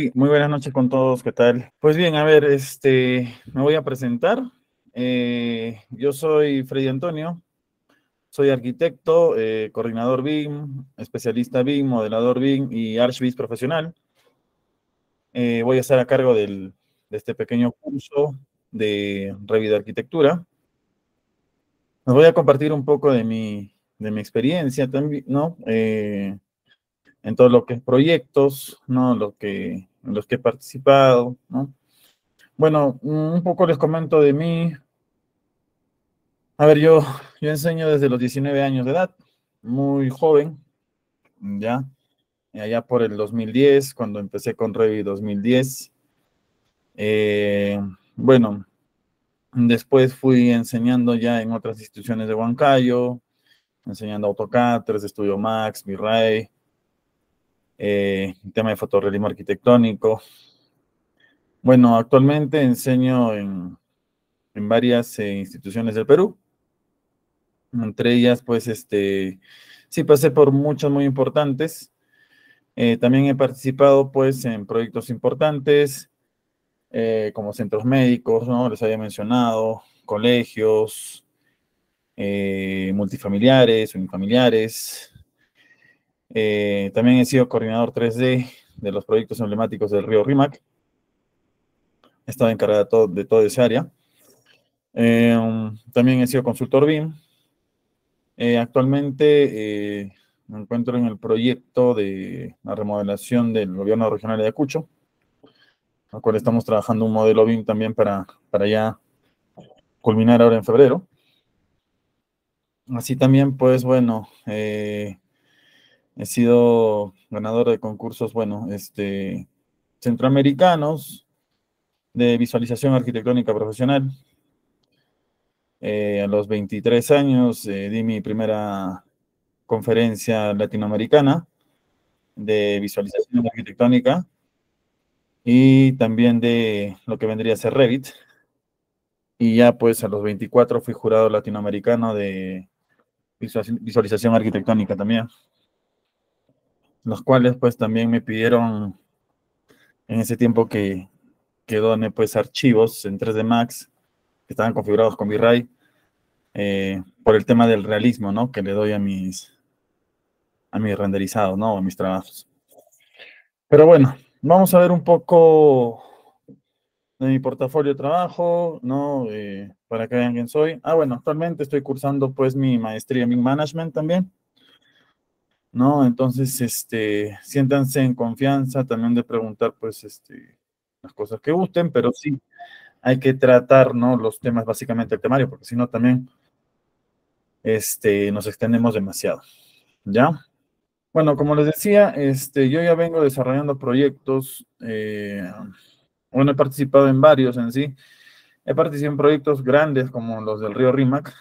Sí, muy buenas noches con todos, ¿qué tal? Pues bien, a ver, este, me voy a presentar. Eh, yo soy Freddy Antonio, soy arquitecto, eh, coordinador BIM, especialista BIM, modelador BIM y ArchBIS profesional. Eh, voy a estar a cargo del, de este pequeño curso de Revit Arquitectura. Les voy a compartir un poco de mi, de mi experiencia también, ¿no? Eh, en todo lo que es proyectos, ¿no? Lo que, en los que he participado, ¿no? Bueno, mm, un poco les comento de mí. A ver, yo, yo enseño desde los 19 años de edad, muy joven, ya, allá por el 2010, cuando empecé con Revit 2010. Eh, bueno, después fui enseñando ya en otras instituciones de Huancayo, enseñando AutoCAD, 3 Studio Max, Mirai, eh, tema de fotorrealismo arquitectónico. Bueno, actualmente enseño en, varias eh, instituciones del Perú. Entre ellas, pues, este, sí pasé por muchas muy importantes. Eh, también he participado, pues, en proyectos importantes, eh, como centros médicos, ¿no? Les había mencionado, colegios, multifamiliares, unifamiliares, eh, también he sido coordinador 3D de los proyectos emblemáticos del río Rimac He estado encargada de, todo, toda esa área. Eh, también he sido consultor BIM. Eh, actualmente me encuentro en el proyecto de la remodelación del gobierno regional de Ayacucho, al cual estamos trabajando un modelo BIM también para, para ya culminar ahora en febrero. Así también, pues bueno, eh, He sido ganador de concursos, bueno, este, centroamericanos de visualización arquitectónica profesional. Eh, a los 23 años eh, di mi primera conferencia latinoamericana de visualización arquitectónica y también de lo que vendría a ser Revit. Y ya pues a los 24 fui jurado latinoamericano de visualización arquitectónica también los cuales pues también me pidieron en ese tiempo que, que pues archivos en 3D Max que estaban configurados con V-Ray eh, por el tema del realismo, ¿no? Que le doy a mis, a mis renderizados, ¿no? A mis trabajos. Pero bueno, vamos a ver un poco de mi portafolio de trabajo, ¿no? Eh, para que vean quién soy. Ah, bueno, actualmente estoy cursando pues mi maestría en Management también. ¿no? Entonces, este, siéntanse en confianza también de preguntar, pues, este, las cosas que gusten, pero sí hay que tratar, ¿no? Los temas, básicamente el temario, porque si no también, este, nos extendemos demasiado, ¿ya? Bueno, como les decía, este, yo ya vengo desarrollando proyectos, eh, bueno, he participado en varios en sí, he participado en proyectos grandes como los del río Rímac,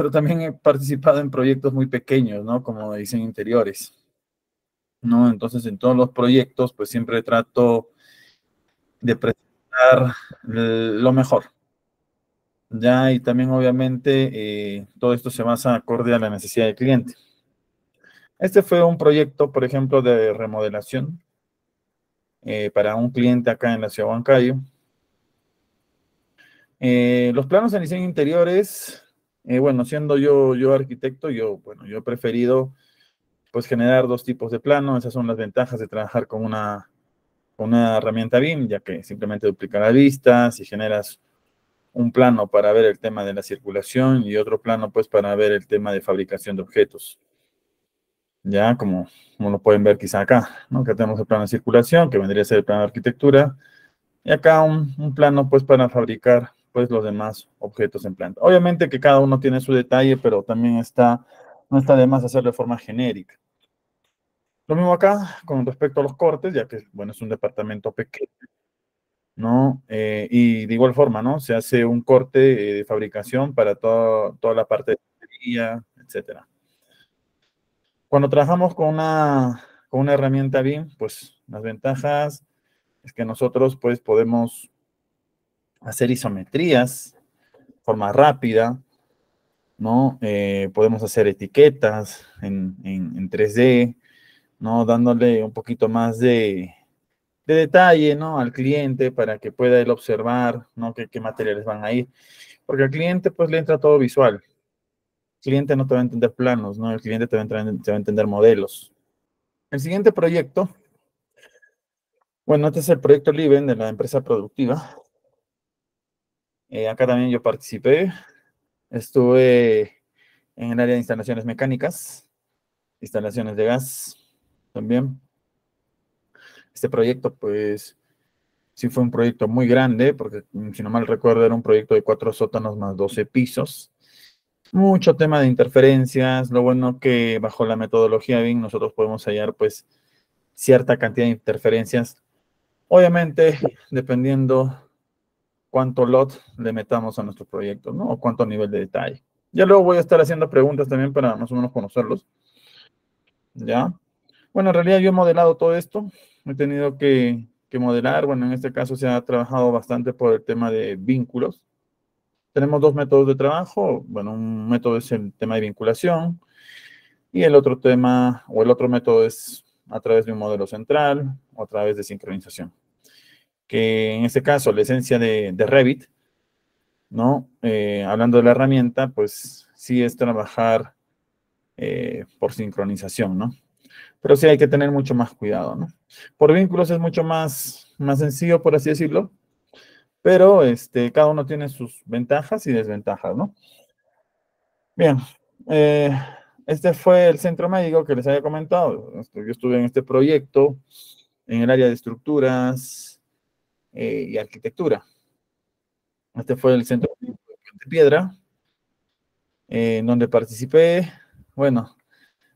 pero también he participado en proyectos muy pequeños, ¿no? Como dicen interiores, ¿no? Entonces, en todos los proyectos, pues siempre trato de presentar lo mejor, ya, y también obviamente eh, todo esto se basa acorde a la necesidad del cliente. Este fue un proyecto, por ejemplo, de remodelación eh, para un cliente acá en la ciudad de Huancayo. Eh, los planos de diseño interiores eh, bueno, siendo yo, yo arquitecto, yo, bueno, yo he preferido pues generar dos tipos de plano. Esas son las ventajas de trabajar con una, una herramienta BIM, ya que simplemente duplica la vista, si generas un plano para ver el tema de la circulación y otro plano pues para ver el tema de fabricación de objetos. Ya, como, como lo pueden ver quizá acá, Acá tenemos el plano de circulación, que vendría a ser el plano de arquitectura, y acá un, un plano pues para fabricar pues los demás objetos en planta. Obviamente que cada uno tiene su detalle, pero también está, no está de más hacerlo de forma genérica. Lo mismo acá con respecto a los cortes, ya que, bueno, es un departamento pequeño, ¿no? Eh, y de igual forma, ¿no? Se hace un corte eh, de fabricación para toda toda la parte de batería, etcétera. Cuando trabajamos con una, con una herramienta BIM, pues las ventajas es que nosotros, pues, podemos hacer isometrías de forma rápida, ¿no? Eh, podemos hacer etiquetas en, 3D, ¿no? Dándole un poquito más de, detalle, ¿no? Al cliente para que pueda él observar, ¿no? Qué, qué materiales van a ir. Porque al cliente, pues, le entra todo visual. El cliente no te va a entender planos, ¿no? El cliente te va a, entender modelos. El siguiente proyecto, bueno, este es el proyecto Liben de la empresa productiva, eh, acá también yo participé. Estuve en el área de instalaciones mecánicas, instalaciones de gas también. Este proyecto, pues, sí fue un proyecto muy grande, porque mm, si no mal recuerdo era un proyecto de cuatro sótanos más 12 pisos. Mucho tema de interferencias. Lo bueno que bajo la metodología BIM nosotros podemos hallar, pues, cierta cantidad de interferencias. Obviamente, dependiendo cuánto lot le metamos a nuestro proyecto, ¿no? O cuánto nivel de detalle. Ya luego voy a estar haciendo preguntas también para más o menos conocerlos. ¿Ya? Bueno, en realidad yo he modelado todo esto. He tenido que, que modelar. Bueno, en este caso se ha trabajado bastante por el tema de vínculos. Tenemos dos métodos de trabajo. Bueno, un método es el tema de vinculación y el otro tema o el otro método es a través de un modelo central o a través de sincronización que en este caso la esencia de, Revit, ¿no? Eh, hablando de la herramienta, pues sí es trabajar eh, por sincronización, ¿no? Pero sí hay que tener mucho más cuidado, ¿no? Por vínculos es mucho más, más sencillo, por así decirlo, pero este, cada uno tiene sus ventajas y desventajas, ¿no? Bien, eh, este fue el centro médico que les había comentado. Yo estuve en este proyecto, en el área de estructuras, eh, y arquitectura. Este fue el centro de piedra, eh, en donde participé. Bueno,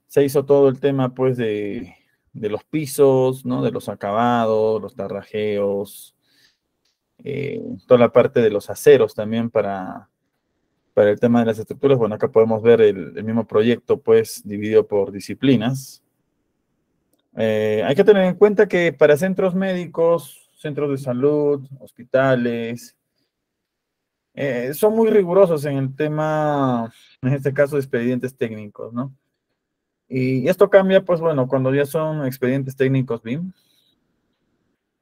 se hizo todo el tema pues de, los pisos, ¿no? De los acabados, los tarrajeos, eh, toda la parte de los aceros también para, para el tema de las estructuras. Bueno, acá podemos ver el, mismo proyecto pues dividido por disciplinas. hay que tener en cuenta que para centros médicos centros de salud, hospitales. Eh, son muy rigurosos en el tema, en este caso, de expedientes técnicos, ¿no? Y esto cambia, pues bueno, cuando ya son expedientes técnicos BIM,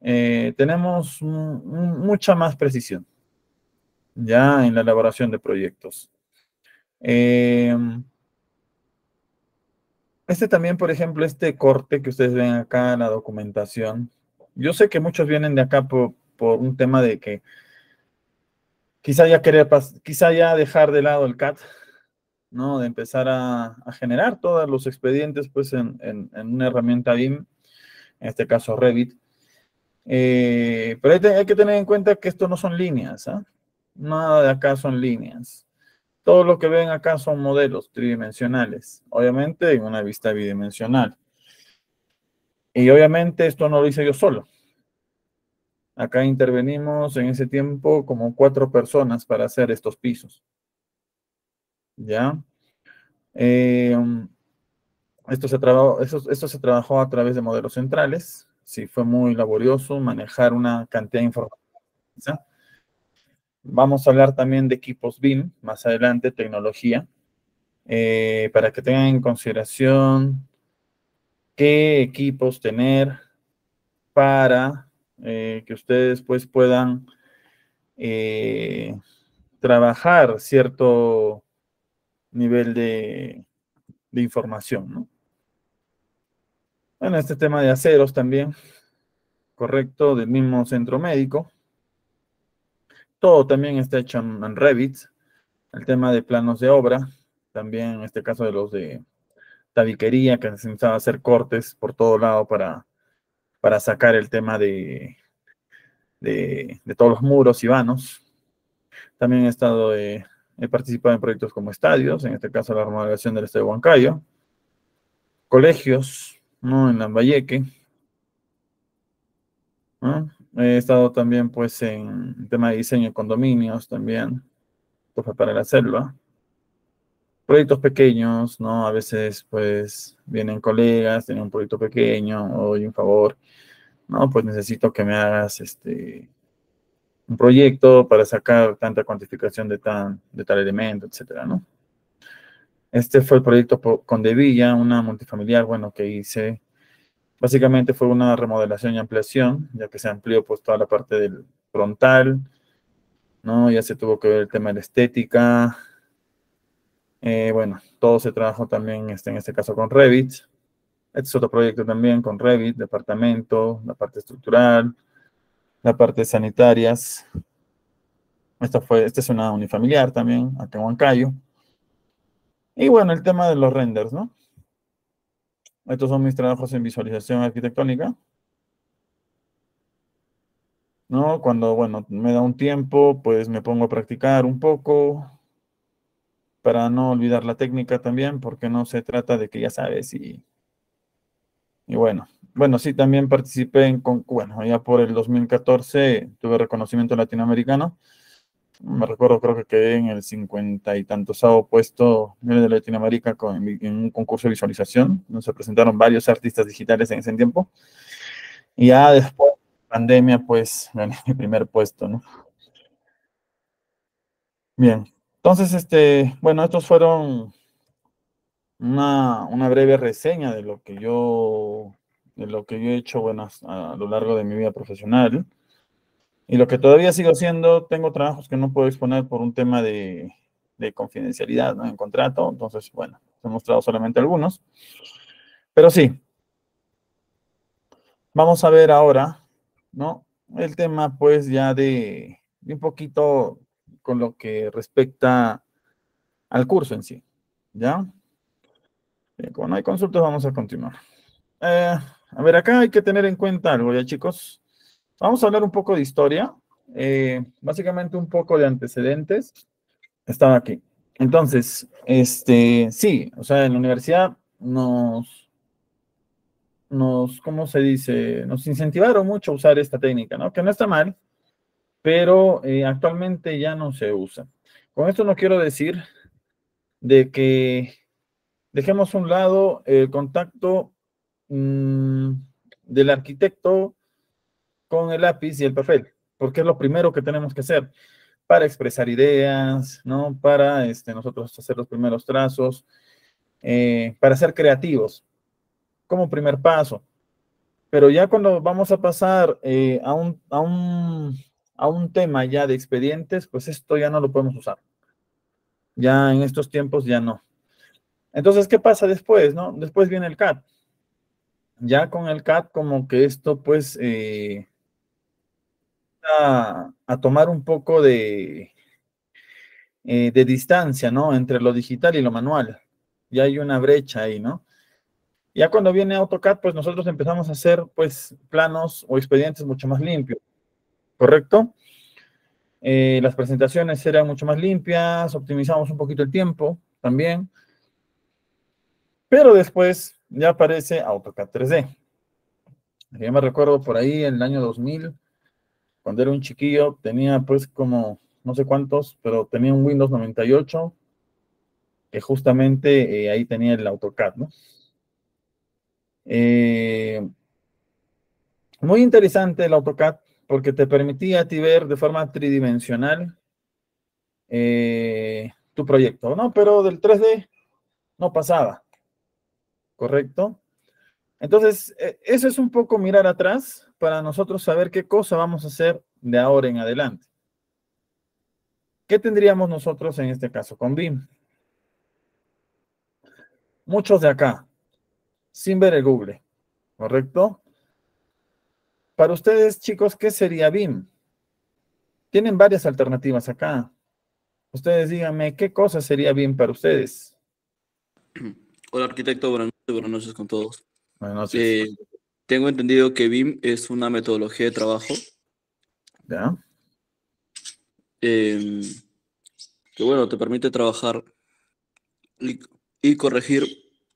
eh, tenemos mucha más precisión ya en la elaboración de proyectos. Eh, este también, por ejemplo, este corte que ustedes ven acá en la documentación, yo sé que muchos vienen de acá por, un tema de que quizá ya querer quizá ya dejar de lado el CAT, ¿no? De empezar a, generar todos los expedientes pues en, una herramienta BIM, en este caso Revit. Eh, pero hay, que tener en cuenta que esto no son líneas, ¿ah? Nada de acá son líneas. Todo lo que ven acá son modelos tridimensionales, obviamente en una vista bidimensional. Y obviamente esto no lo hice yo solo. Acá intervenimos en ese tiempo como cuatro personas para hacer estos pisos. ¿Ya? Eh, um, esto, se se trabajó a través de modelos centrales. Sí, fue muy laborioso manejar una cantidad de información. Vamos a hablar también de equipos BIM, más adelante, tecnología, eh, para que tengan en consideración qué equipos tener para eh, que ustedes pues puedan eh, trabajar cierto nivel de, información, ¿no? Bueno, este tema de aceros también, correcto, del mismo centro médico. Todo también está hecho en Revit. El tema de planos de obra, también en este caso de los de tabiquería, que necesitaba a hacer cortes por todo lado para, para sacar el tema de, de, todos los muros y vanos. También he estado, eh, he participado en proyectos como estadios, en este caso la remodelación del Estadio Huancayo, colegios, ¿no? En Lambayeque. He estado también, pues, en tema de diseño de condominios también, para la selva proyectos pequeños, ¿no? A veces, pues, vienen colegas, tienen un proyecto pequeño, oye, un favor, ¿no? Pues necesito que me hagas, este, un proyecto para sacar tanta cuantificación de, tan, de tal elemento, etcétera, ¿no? Este fue el proyecto con Devilla, una multifamiliar, bueno, que hice. Básicamente fue una remodelación y ampliación, ya que se amplió pues toda la parte del frontal, ¿no? Ya se tuvo que ver el tema de la estética, eh, bueno, todo ese trabajo también está en este caso con Revit. Este es otro proyecto también con Revit, departamento, la parte estructural, la parte sanitarias. Esta, fue, esta es una unifamiliar también, acá en Huancayo. Y bueno, el tema de los renders, ¿no? Estos son mis trabajos en visualización arquitectónica. ¿No? Cuando, bueno, me da un tiempo, pues me pongo a practicar un poco, para no olvidar la técnica también, porque no se trata de que ya sabes y, y bueno, bueno, sí, también participé en, con, bueno, ya por el 2014 tuve reconocimiento latinoamericano, me recuerdo, creo que quedé en el 50 y tantos puesto de Latinoamérica en un concurso de visualización. se presentaron varios artistas digitales en ese tiempo. Y ya después, pandemia, pues gané mi primer puesto, ¿no? Bien, entonces, este, bueno, estos fueron una, breve reseña de lo que yo de lo que yo he hecho a, lo largo de mi vida profesional. Y lo que todavía sigo haciendo, tengo trabajos que no puedo exponer por un tema de, confidencialidad ¿no? en contrato. Entonces, bueno, he mostrado solamente algunos. Pero sí, vamos a ver ahora, ¿no? El tema, pues, ya de, de un poquito con lo que respecta al curso en sí. ¿Ya? como no hay consultas, vamos a continuar. Eh, a ver, acá hay que tener en cuenta algo, ya chicos. Vamos a hablar un poco de historia, eh, básicamente un poco de antecedentes. Estaba aquí. Entonces, este, sí, o sea, en la universidad nos, nos, ¿cómo se dice? Nos incentivaron mucho a usar esta técnica, ¿no? Que no está mal, pero eh, actualmente ya no se usa. Con esto no quiero decir de que dejemos a un lado el contacto mm, del arquitecto con el lápiz y el papel, porque es lo primero que tenemos que hacer para expresar ideas, ¿no? Para este, nosotros hacer los primeros trazos, eh, para ser creativos, como primer paso. Pero ya cuando vamos a pasar eh, a, un, a, un, a un tema ya de expedientes, pues esto ya no lo podemos usar. Ya en estos tiempos ya no. Entonces, ¿qué pasa después? No? Después viene el CAT. Ya con el CAT como que esto pues eh, a, tomar un poco de, eh, de distancia, ¿no? Entre lo digital y lo manual. Ya hay una brecha ahí, ¿no? Ya cuando viene AutoCAD, pues nosotros empezamos a hacer pues planos o expedientes mucho más limpios. ¿correcto? Eh, las presentaciones eran mucho más limpias, optimizamos un poquito el tiempo también. Pero después ya aparece AutoCAD 3D. Yo me recuerdo por ahí en el año 2000, cuando era un chiquillo, tenía pues como no sé cuántos, pero tenía un Windows 98, que justamente eh, ahí tenía el AutoCAD, ¿no? Eh, muy interesante el AutoCAD, porque te permitía a ti ver de forma tridimensional eh, tu proyecto, ¿no? Pero del 3D no pasaba, ¿correcto? Entonces, e, eso es un poco mirar atrás para nosotros saber qué cosa vamos a hacer de ahora en adelante. ¿Qué tendríamos nosotros en este caso con BIM? Muchos de acá, sin ver el Google, ¿correcto? Para ustedes, chicos, ¿qué sería BIM? Tienen varias alternativas acá. Ustedes díganme, ¿qué cosa sería BIM para ustedes? Hola, arquitecto, buenas noches, con todos. Buenas noches. Eh, tengo entendido que BIM es una metodología de trabajo. ¿Ya? Em, que bueno, te permite trabajar y, corregir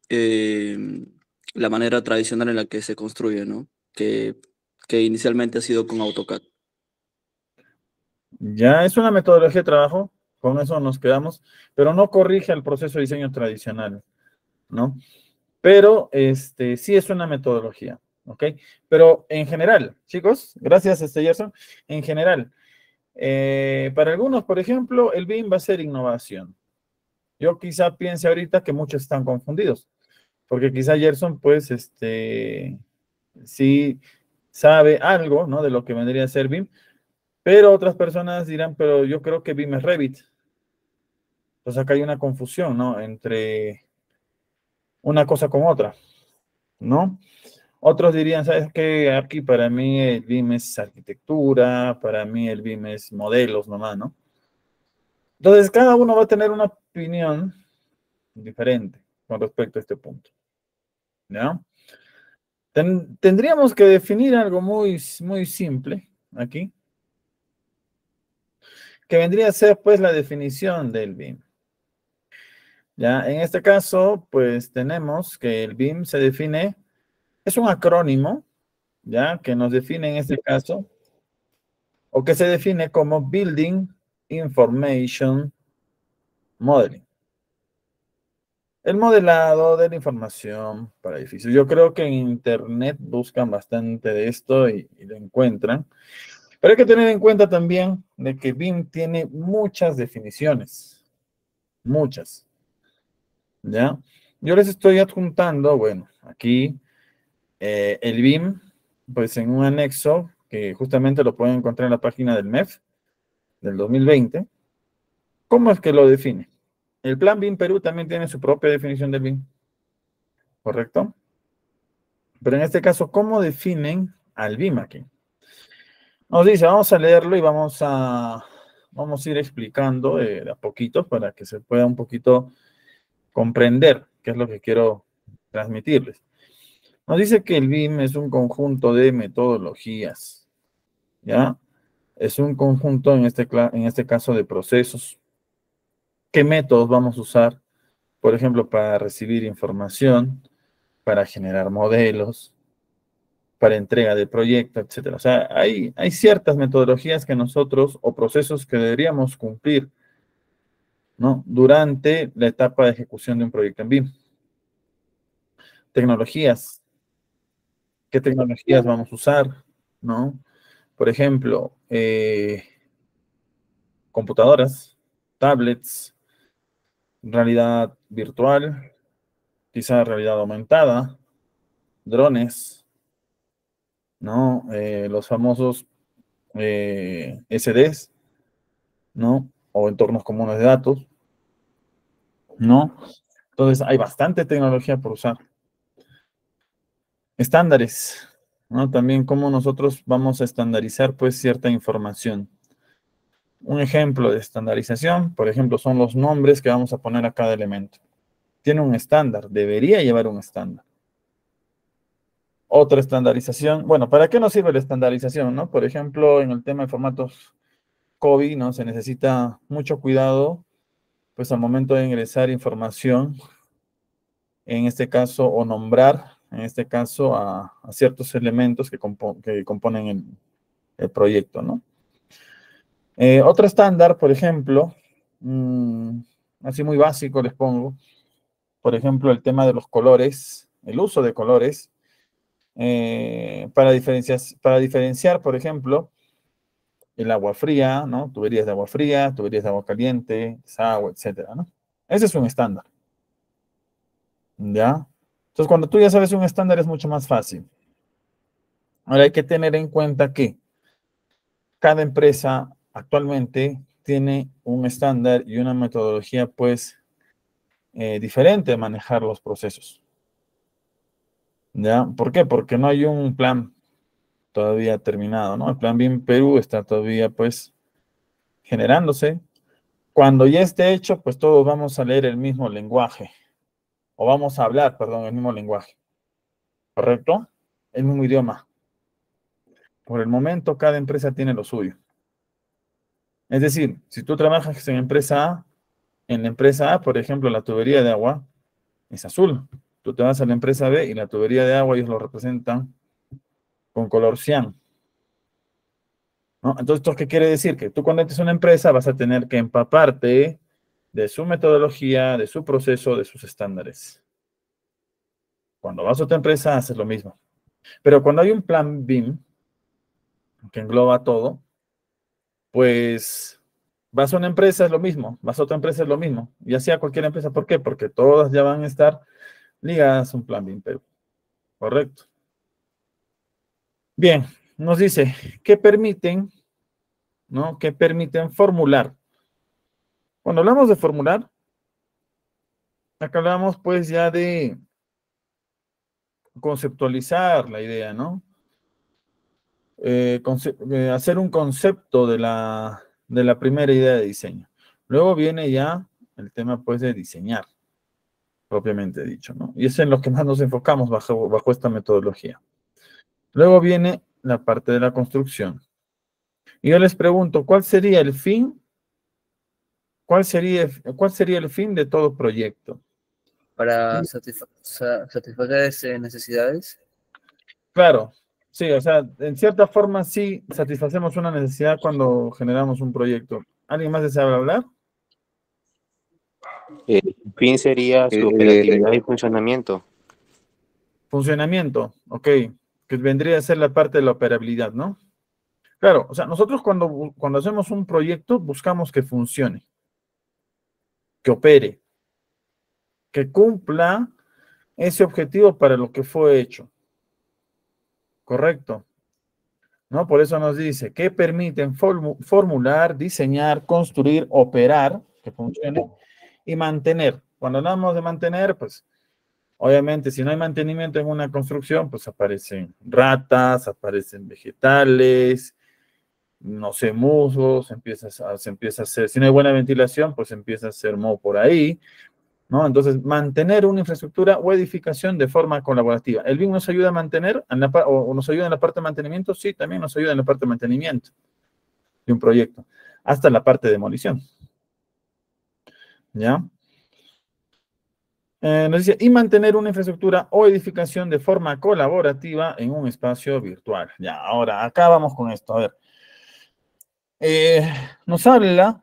em, la manera tradicional en la que se construye, ¿no? Que que inicialmente ha sido con AutoCAD. Ya es una metodología de trabajo, con eso nos quedamos, pero no corrige el proceso de diseño tradicional, ¿no? Pero este, sí es una metodología, ¿ok? Pero en general, chicos, gracias este Gerson, en general, eh, para algunos, por ejemplo, el BIM va a ser innovación. Yo quizá piense ahorita que muchos están confundidos, porque quizá Gerson, pues, este, sí sabe algo, ¿no? De lo que vendría a ser BIM, pero otras personas dirán, pero yo creo que BIM es Revit. Entonces acá hay una confusión, ¿no? Entre una cosa con otra, ¿no? Otros dirían, ¿sabes qué? Aquí para mí el BIM es arquitectura, para mí el BIM es modelos nomás, ¿no? Entonces cada uno va a tener una opinión diferente con respecto a este punto, ¿no? tendríamos que definir algo muy, muy simple aquí, que vendría a ser pues la definición del BIM. Ya, en este caso, pues tenemos que el BIM se define, es un acrónimo, ya, que nos define en este caso, o que se define como Building Information Modeling. El modelado de la información para edificios. Yo creo que en Internet buscan bastante de esto y, lo encuentran. Pero hay que tener en cuenta también de que BIM tiene muchas definiciones. Muchas. ¿Ya? Yo les estoy adjuntando, bueno, aquí eh, el BIM, pues en un anexo que justamente lo pueden encontrar en la página del MEF del 2020. ¿Cómo es que lo define? El plan BIM Perú también tiene su propia definición del BIM. ¿Correcto? Pero en este caso, ¿cómo definen al BIM aquí? Nos dice, vamos a leerlo y vamos a, vamos a ir explicando eh, de, a poquito para que se pueda un poquito comprender qué es lo que quiero transmitirles. Nos dice que el BIM es un conjunto de metodologías, ¿ya? Es un conjunto, en este, en este caso, de procesos, qué métodos vamos a usar, por ejemplo, para recibir información, para generar modelos, para entrega de proyecto, etc. O sea, hay, ciertas metodologías que nosotros o procesos que deberíamos cumplir ¿no? durante la etapa de ejecución de un proyecto en BIM. Tecnologías. ¿Qué tecnologías vamos a usar? ¿No? Por ejemplo, eh, computadoras, tablets, realidad virtual, quizá realidad aumentada, drones, ¿no? Eh, los famosos eh, SDs, ¿no? O entornos comunes de datos, ¿no? Entonces hay bastante tecnología por usar. Estándares, ¿no? También cómo nosotros vamos a estandarizar pues cierta información. Un ejemplo de estandarización, por ejemplo, son los nombres que vamos a poner a cada elemento. Tiene un estándar, debería llevar un estándar. Otra estandarización, bueno, ¿para qué nos sirve la estandarización? No? Por ejemplo, en el tema de formatos COVID, ¿no? se necesita mucho cuidado, pues al momento de ingresar información, en este caso, o nombrar, en este caso, a, ciertos elementos que, componen el proyecto, ¿no? Eh, otro estándar, por ejemplo, mm, así muy básico les pongo, por ejemplo, el tema de los colores, el uso de colores, eh, para, para diferenciar, por ejemplo, el agua fría, ¿no? Tuberías de agua fría, tuberías de agua caliente, agua, etcétera, ¿no? Ese es un estándar. ¿Ya? Entonces, cuando tú ya sabes un estándar es mucho más fácil. Ahora hay que tener en cuenta que cada empresa actualmente tiene un estándar y una metodología pues eh, diferente de manejar los procesos. ¿Ya? ¿Por qué? Porque no hay un plan todavía terminado, ¿no? El plan BIM Perú está todavía pues generándose. Cuando ya esté hecho, pues todos vamos a leer el mismo lenguaje, o vamos a hablar, perdón, el mismo lenguaje. ¿Correcto? El mismo idioma. Por el momento, cada empresa tiene lo suyo. Es decir, si tú trabajas en empresa A, en la empresa A, por ejemplo, la tubería de agua es azul. Tú te vas a la empresa B y la tubería de agua ellos lo representan con color cian. Entonces, ¿esto qué quiere decir? Que tú cuando entres a una empresa vas a tener que empaparte de su metodología, de su proceso, de sus estándares. Cuando vas a otra empresa haces lo mismo. Pero cuando hay un plan BIM, que engloba todo, pues vas a una empresa es lo mismo, vas a otra empresa es lo mismo, y así a cualquier empresa. ¿Por qué? Porque todas ya van a estar ligadas a un plan BIM, correcto. Bien, nos dice, ¿qué permiten? ¿No? ¿Qué permiten formular? Cuando hablamos de formular, acá hablamos pues ya de conceptualizar la idea, ¿no? Eh, eh, hacer un concepto de la, primera idea de diseño. Luego viene ya el tema pues de diseñar, propiamente dicho, ¿no? Y es en lo que más nos enfocamos bajo, bajo esta metodología. Luego viene la parte de la construcción. Y yo les pregunto, ¿cuál sería el fin? ¿Cuál sería, cuál sería el fin de todo proyecto? Para satisfacer esas necesidades. Claro, Sí, o sea, en cierta forma sí satisfacemos una necesidad cuando generamos un proyecto. ¿Alguien más desea hablar? Eh, el fin sería su eh, operatividad y funcionamiento. Funcionamiento, ok, que vendría a ser la parte de la operabilidad, ¿no? Claro, o sea, nosotros cuando, cuando hacemos un proyecto buscamos que funcione, que opere, que cumpla ese objetivo para lo que fue hecho. Correcto. ¿No? Por eso nos dice que permiten formular, diseñar, construir, operar, que funcione, y mantener. Cuando hablamos de mantener, pues obviamente si no hay mantenimiento en una construcción, pues aparecen ratas, aparecen vegetales, no sé, musgos, empieza a, se empieza a hacer, si no hay buena ventilación, pues empieza a hacer moho por ahí, ¿no? Entonces, mantener una infraestructura o edificación de forma colaborativa. ¿El BIM nos ayuda a mantener o nos ayuda en la parte de mantenimiento? Sí, también nos ayuda en la parte de mantenimiento de un proyecto, hasta la parte de demolición. ¿Ya? Eh, nos dice, y mantener una infraestructura o edificación de forma colaborativa en un espacio virtual. Ya, ahora, acá vamos con esto. A ver. Eh, nos habla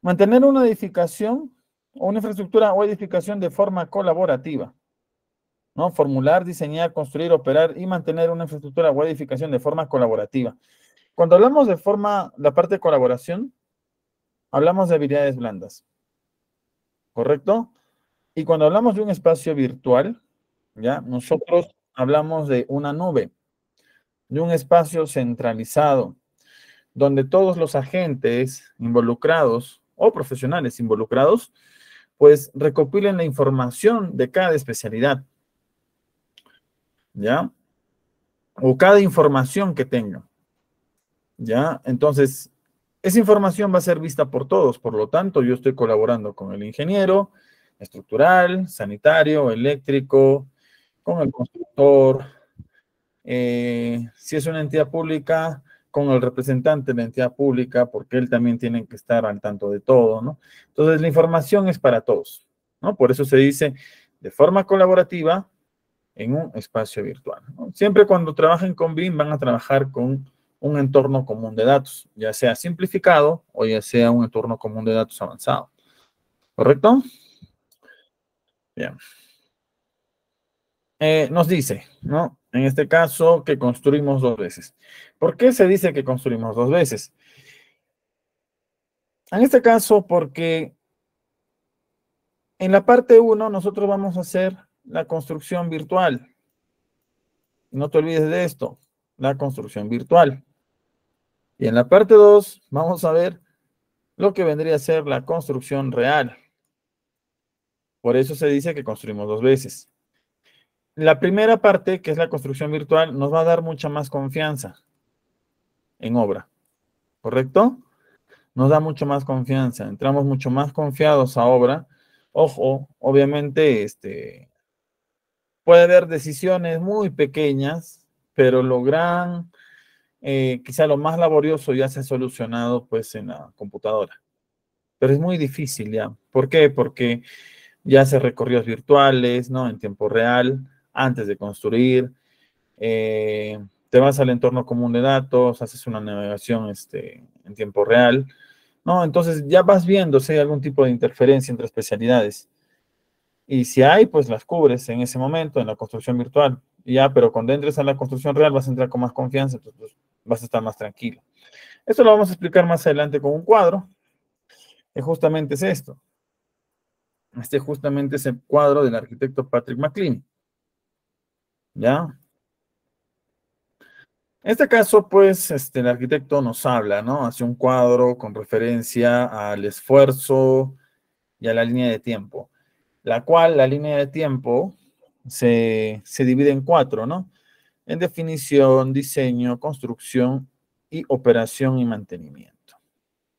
mantener una edificación una infraestructura o edificación de forma colaborativa. ¿no? Formular, diseñar, construir, operar y mantener una infraestructura o edificación de forma colaborativa. Cuando hablamos de forma, la parte de colaboración, hablamos de habilidades blandas. ¿Correcto? Y cuando hablamos de un espacio virtual, ¿ya? Nosotros hablamos de una nube, de un espacio centralizado, donde todos los agentes involucrados o profesionales involucrados pues recopilen la información de cada especialidad. ¿Ya? O cada información que tengan. ¿Ya? Entonces, esa información va a ser vista por todos. Por lo tanto, yo estoy colaborando con el ingeniero estructural, sanitario, eléctrico, con el constructor. Eh, si es una entidad pública, con el representante de la entidad pública, porque él también tiene que estar al tanto de todo, ¿no? Entonces, la información es para todos, ¿no? Por eso se dice de forma colaborativa en un espacio virtual. Siempre cuando trabajen con BIM van a trabajar con un entorno común de datos, ya sea simplificado o ya sea un entorno común de datos avanzado. ¿Correcto? Bien. Eh, nos dice, ¿no? En este caso, que construimos dos veces. ¿Por qué se dice que construimos dos veces? En este caso, porque en la parte 1 nosotros vamos a hacer la construcción virtual. No te olvides de esto, la construcción virtual. Y en la parte 2 vamos a ver lo que vendría a ser la construcción real. Por eso se dice que construimos dos veces la primera parte, que es la construcción virtual, nos va a dar mucha más confianza en obra, ¿correcto? Nos da mucho más confianza, entramos mucho más confiados a obra. Ojo, obviamente, este, puede haber decisiones muy pequeñas, pero lo gran, eh, quizá lo más laborioso ya se ha solucionado pues en la computadora. Pero es muy difícil ya. ¿Por qué? Porque ya se recorridos virtuales, ¿no? En tiempo real antes de construir, eh, te vas al entorno común de datos, haces una navegación este, en tiempo real, ¿no? Entonces ya vas viendo si hay algún tipo de interferencia entre especialidades. Y si hay, pues las cubres en ese momento, en la construcción virtual. ya, pero cuando entres a la construcción real vas a entrar con más confianza, entonces pues, vas a estar más tranquilo. Esto lo vamos a explicar más adelante con un cuadro, y justamente es esto. Este justamente ese cuadro del arquitecto Patrick McLean. ¿Ya? En este caso, pues, este, el arquitecto nos habla, ¿no? Hace un cuadro con referencia al esfuerzo y a la línea de tiempo, la cual, la línea de tiempo, se, se divide en cuatro, ¿no? En definición, diseño, construcción y operación y mantenimiento.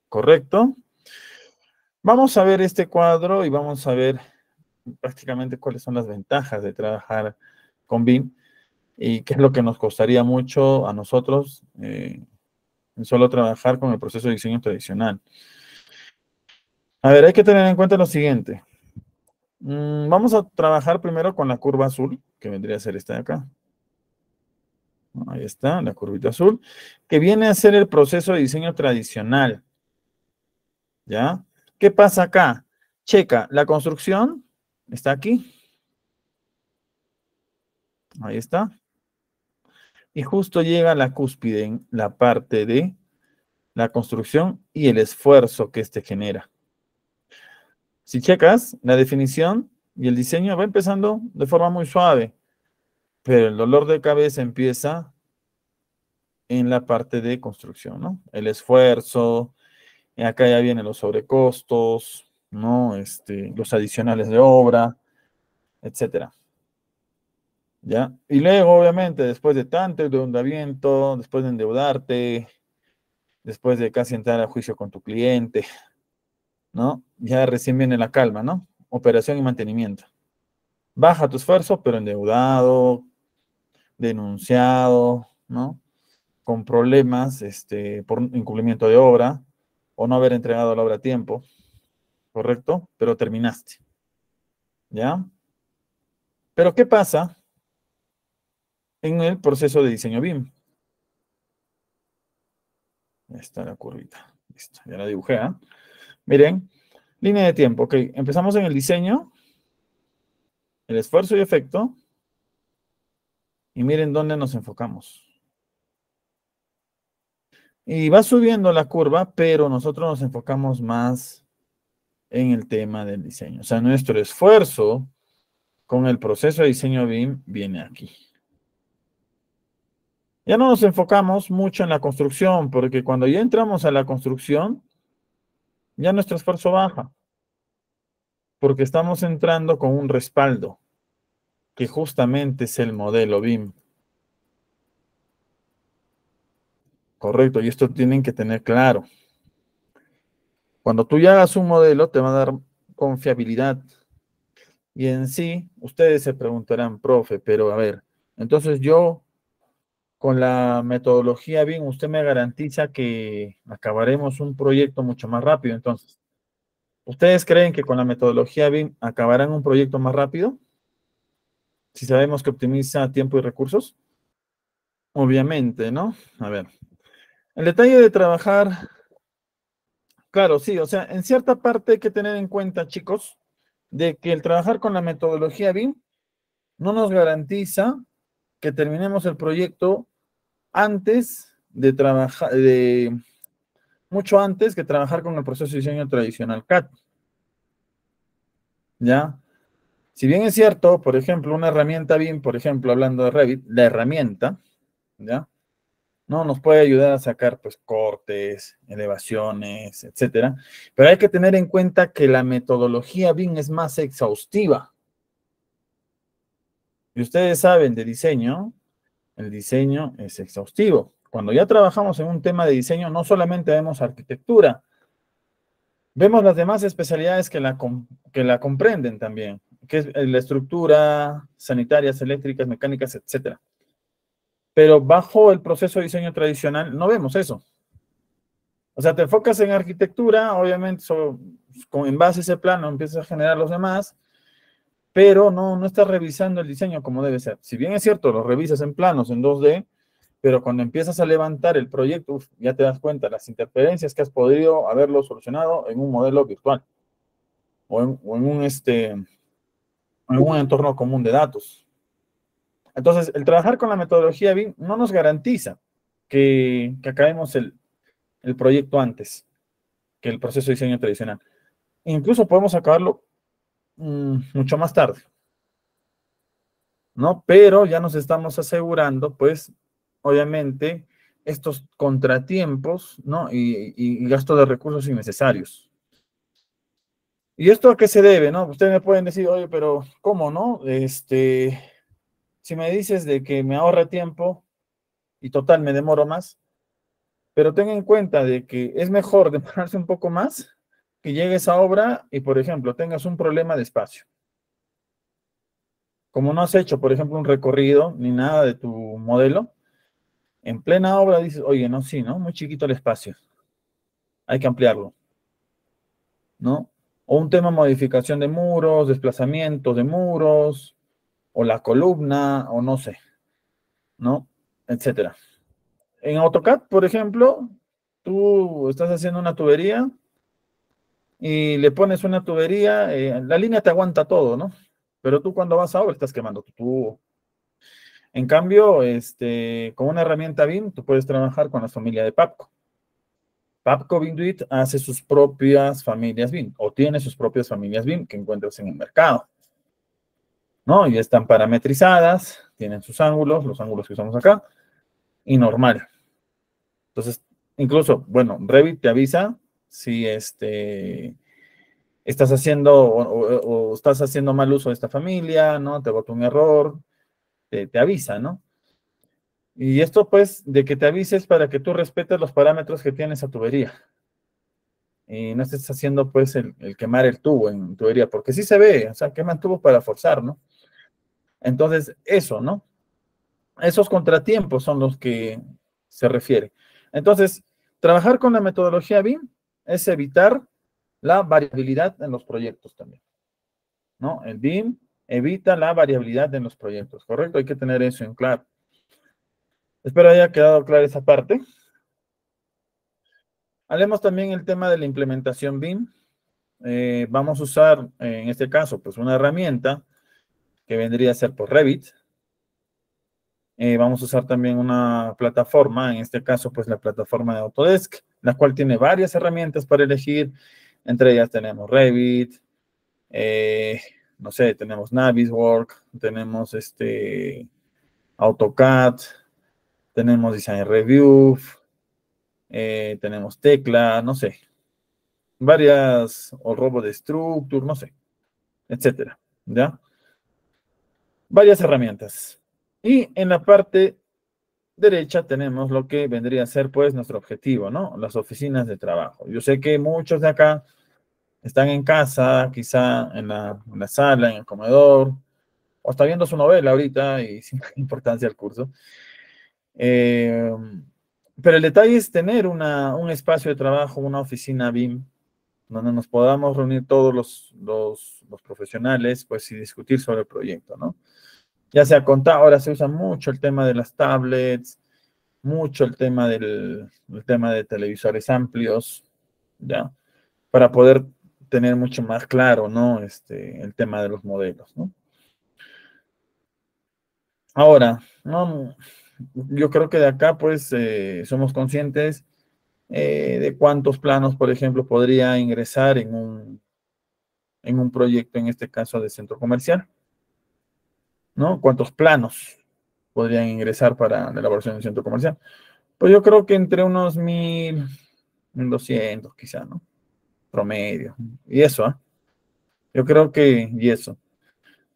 ¿Correcto? Vamos a ver este cuadro y vamos a ver prácticamente cuáles son las ventajas de trabajar con BIM y qué es lo que nos costaría mucho a nosotros eh, solo trabajar con el proceso de diseño tradicional. A ver, hay que tener en cuenta lo siguiente. Mm, vamos a trabajar primero con la curva azul, que vendría a ser esta de acá. Ahí está, la curvita azul, que viene a ser el proceso de diseño tradicional. ¿Ya? ¿Qué pasa acá? Checa, la construcción está aquí. Ahí está. Y justo llega la cúspide en la parte de la construcción y el esfuerzo que este genera. Si checas, la definición y el diseño va empezando de forma muy suave, pero el dolor de cabeza empieza en la parte de construcción, ¿no? El esfuerzo, acá ya vienen los sobrecostos, ¿no? Este, los adicionales de obra, etcétera. Y luego, obviamente, después de tanto endeudamiento, después de endeudarte, después de casi entrar a juicio con tu cliente, ¿no? Ya recién viene la calma, ¿no? Operación y mantenimiento. Baja tu esfuerzo, pero endeudado, denunciado, ¿no? Con problemas este, por incumplimiento de obra o no haber entregado la obra a tiempo, ¿correcto? Pero terminaste, ¿ya? Pero ¿qué pasa en el proceso de diseño BIM. Ahí está la curvita. Listo, ya la dibujé. ¿ah? Miren, línea de tiempo. Ok, empezamos en el diseño, el esfuerzo y efecto. Y miren dónde nos enfocamos. Y va subiendo la curva, pero nosotros nos enfocamos más en el tema del diseño. O sea, nuestro esfuerzo con el proceso de diseño BIM viene aquí. Ya no nos enfocamos mucho en la construcción, porque cuando ya entramos a la construcción, ya nuestro esfuerzo baja, porque estamos entrando con un respaldo, que justamente es el modelo BIM. Correcto, y esto tienen que tener claro. Cuando tú ya hagas un modelo, te va a dar confiabilidad. Y en sí, ustedes se preguntarán, profe, pero a ver, entonces yo con la metodología BIM, usted me garantiza que acabaremos un proyecto mucho más rápido. Entonces, ¿ustedes creen que con la metodología BIM acabarán un proyecto más rápido? Si sabemos que optimiza tiempo y recursos. Obviamente, ¿no? A ver. El detalle de trabajar. Claro, sí, o sea, en cierta parte hay que tener en cuenta, chicos, de que el trabajar con la metodología BIM no nos garantiza que terminemos el proyecto antes de trabajar, de mucho antes que trabajar con el proceso de diseño tradicional CAD. ¿Ya? Si bien es cierto, por ejemplo, una herramienta BIM, por ejemplo, hablando de Revit, la herramienta, ¿ya? No nos puede ayudar a sacar, pues, cortes, elevaciones, etcétera. Pero hay que tener en cuenta que la metodología BIM es más exhaustiva. Y ustedes saben de diseño, el diseño es exhaustivo. Cuando ya trabajamos en un tema de diseño, no solamente vemos arquitectura, vemos las demás especialidades que la, que la comprenden también, que es eh, la estructura, sanitarias, eléctricas, mecánicas, etc. Pero bajo el proceso de diseño tradicional no vemos eso. O sea, te enfocas en arquitectura, obviamente en base a ese plano empiezas a generar los demás, pero no, no estás revisando el diseño como debe ser. Si bien es cierto, lo revisas en planos, en 2D, pero cuando empiezas a levantar el proyecto, ya te das cuenta las interferencias que has podido haberlo solucionado en un modelo virtual o en, un, este, en un entorno común de datos. Entonces, el trabajar con la metodología BIM no nos garantiza que, acabemos el, el proyecto antes que el proceso de diseño tradicional. Incluso podemos acabarlo Mm, mucho más tarde. ¿No? Pero ya nos estamos asegurando, pues, obviamente, estos contratiempos, ¿no? Y, gasto de recursos innecesarios. ¿Y esto a qué se debe, no? Ustedes me pueden decir, oye, pero ¿cómo, no? Este, si me dices de que me ahorra tiempo y total me demoro más, pero tenga en cuenta de que es mejor demorarse un poco más que llegues a obra y, por ejemplo, tengas un problema de espacio. Como no has hecho, por ejemplo, un recorrido ni nada de tu modelo, en plena obra dices, oye, no, sí, ¿no? Muy chiquito el espacio. Hay que ampliarlo. ¿No? O un tema modificación de muros, desplazamiento de muros, o la columna, o no sé, ¿no? Etcétera. En AutoCAD, por ejemplo, tú estás haciendo una tubería, y le pones una tubería, eh, la línea te aguanta todo, ¿no? Pero tú cuando vas a obra estás quemando tu tubo. En cambio, este, con una herramienta BIM, tú puedes trabajar con la familia de Papco. Papco Binduit hace sus propias familias BIM o tiene sus propias familias BIM que encuentras en el mercado. ¿No? Y están parametrizadas, tienen sus ángulos, los ángulos que usamos acá, y normal. Entonces, incluso, bueno, Revit te avisa si este, estás haciendo o, estás haciendo mal uso de esta familia, ¿no? Te botó un error, te, avisa, ¿no? Y esto pues de que te avises para que tú respetes los parámetros que tienes a tubería. Y no estés haciendo pues el, quemar el tubo en tubería, porque sí se ve, o sea, queman tubo para forzar, ¿no? Entonces, eso, ¿no? Esos contratiempos son los que se refiere. Entonces, trabajar con la metodología BIM es evitar la variabilidad en los proyectos también. ¿No? El BIM evita la variabilidad en los proyectos, ¿correcto? Hay que tener eso en claro. Espero haya quedado clara esa parte. Hablemos también el tema de la implementación BIM. Eh, vamos a usar, en este caso, pues una herramienta que vendría a ser por Revit, eh, vamos a usar también una plataforma, en este caso pues la plataforma de Autodesk, la cual tiene varias herramientas para elegir, entre ellas tenemos Revit, eh, no sé, tenemos Naviswork, tenemos este AutoCAD, tenemos Design Review, eh, tenemos Tecla, no sé, varias, o Robo de Structure, no sé, etcétera, ¿ya? Varias herramientas. Y en la parte derecha tenemos lo que vendría a ser pues nuestro objetivo, ¿no? Las oficinas de trabajo. Yo sé que muchos de acá están en casa, quizá en la, sala, en el comedor, o está viendo su novela ahorita y sin importancia al curso. Eh, pero el detalle es tener una, un espacio de trabajo, una oficina BIM, donde nos podamos reunir todos los, los, los profesionales pues, y discutir sobre el proyecto, ¿no? ya se ha contado, ahora se usa mucho el tema de las tablets, mucho el tema del tema de televisores amplios, ¿ya? Para poder tener mucho más claro, ¿no? Este, el tema de los modelos, ¿no? Ahora, no, yo creo que de acá, pues, eh, somos conscientes eh, de cuántos planos, por ejemplo, podría ingresar en un, en un proyecto, en este caso de centro comercial. ¿no? ¿Cuántos planos podrían ingresar para la elaboración de centro comercial? Pues yo creo que entre unos 1000, 1200 quizá, ¿no? Promedio. Y eso, ¿ah? Yo creo que, y eso.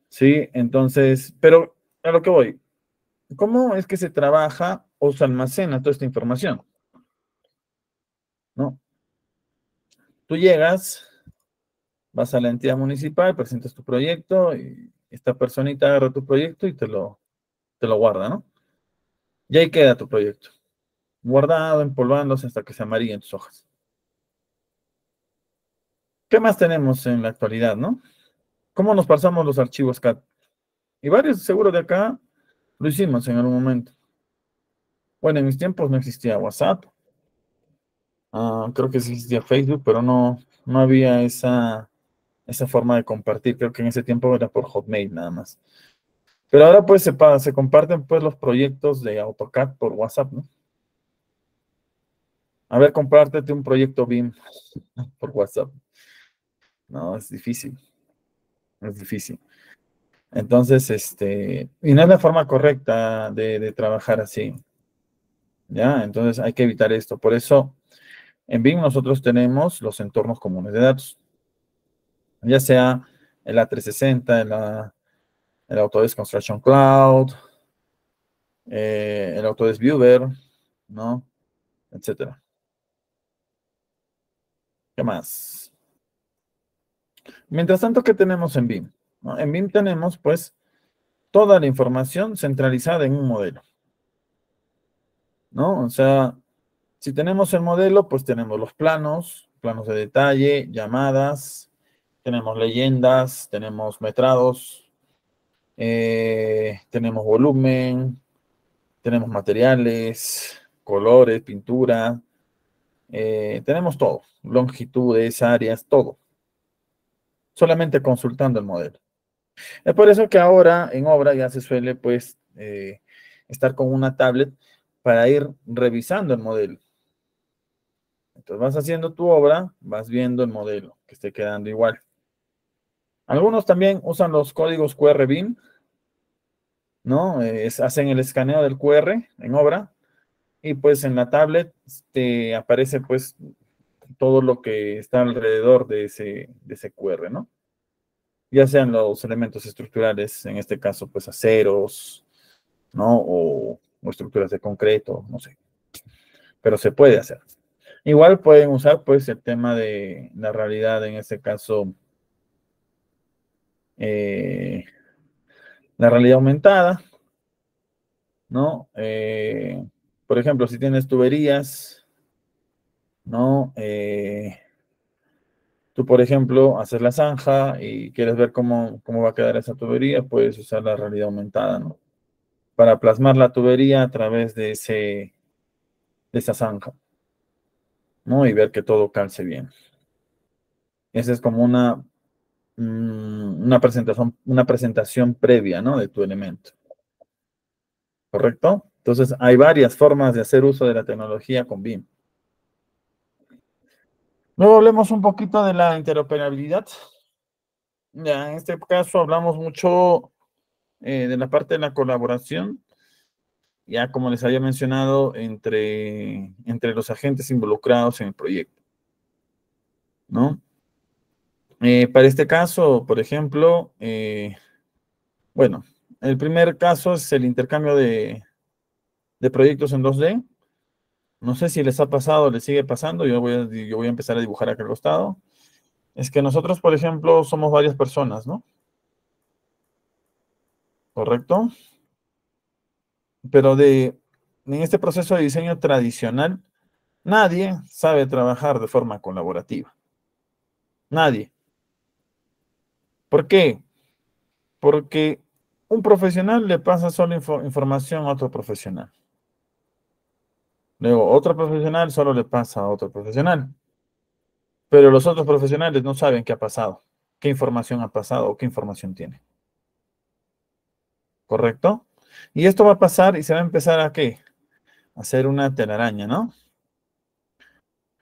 Sí, entonces, pero a lo que voy, ¿cómo es que se trabaja o se almacena toda esta información? ¿No? Tú llegas, vas a la entidad municipal, presentas tu proyecto y esta personita agarra tu proyecto y te lo, te lo guarda, ¿no? Y ahí queda tu proyecto, guardado, empolvándose hasta que se amarillen tus hojas. ¿Qué más tenemos en la actualidad, no? ¿Cómo nos pasamos los archivos CAT? Y varios seguro de acá lo hicimos en algún momento. Bueno, en mis tiempos no existía WhatsApp. Ah, creo que existía Facebook, pero no, no había esa esa forma de compartir. Creo que en ese tiempo era por Hotmail nada más. Pero ahora pues se, se comparten pues los proyectos de AutoCAD por WhatsApp, ¿no? A ver, compártete un proyecto BIM por WhatsApp. No, es difícil. Es difícil. Entonces, este, y no es la forma correcta de, de trabajar así. ¿Ya? Entonces hay que evitar esto. Por eso, en BIM nosotros tenemos los entornos comunes de datos ya sea el A360, el, Autodesk Construction Cloud, eh, el Autodesk Viewer, ¿no? Etcétera. ¿Qué más? Mientras tanto, ¿qué tenemos en BIM? En BIM tenemos, pues, toda la información centralizada en un modelo. ¿No? O sea, si tenemos el modelo, pues tenemos los planos, planos de detalle, llamadas, tenemos leyendas, tenemos metrados, eh, tenemos volumen, tenemos materiales, colores, pintura, eh, tenemos todo, longitudes, áreas, todo. Solamente consultando el modelo. Es por eso que ahora en obra ya se suele pues eh, estar con una tablet para ir revisando el modelo. Entonces vas haciendo tu obra, vas viendo el modelo que esté quedando igual. Algunos también usan los códigos QR BIM, ¿no? hacen el escaneo del QR en obra y pues en la tablet este, aparece pues todo lo que está alrededor de ese, de ese QR, ¿no? Ya sean los elementos estructurales, en este caso pues aceros, ¿no? O, o estructuras de concreto, no sé. Pero se puede hacer. Igual pueden usar pues el tema de la realidad, en este caso eh, la realidad aumentada, ¿no? Eh, por ejemplo, si tienes tuberías, ¿no? Eh, tú, por ejemplo, haces la zanja y quieres ver cómo, cómo va a quedar esa tubería, puedes usar la realidad aumentada, ¿no? Para plasmar la tubería a través de, ese, de esa zanja, ¿no? Y ver que todo calce bien. Esa es como una Mm, una presentación, una presentación previa ¿no? de tu elemento. ¿Correcto? Entonces, hay varias formas de hacer uso de la tecnología con BIM. Luego hablemos un poquito de la interoperabilidad. Ya, en este caso hablamos mucho eh, de la parte de la colaboración, ya como les había mencionado, entre, entre los agentes involucrados en el proyecto. ¿No? Eh, para este caso, por ejemplo, eh, bueno, el primer caso es el intercambio de, proyectos en 2D. No sé si les ha pasado, les sigue pasando, yo voy, a, empezar a dibujar acá al costado. Es que nosotros, por ejemplo, somos varias personas, ¿no? ¿Correcto? Pero de, en este proceso de diseño tradicional, nadie sabe trabajar de forma colaborativa. Nadie. ¿Por qué? Porque un profesional le pasa solo información a otro profesional. Luego, otro profesional solo le pasa a otro profesional. Pero los otros profesionales no saben qué ha pasado, qué información ha pasado o qué información tiene. ¿Correcto? Y esto va a pasar y se va a empezar a qué? A hacer una telaraña, ¿no?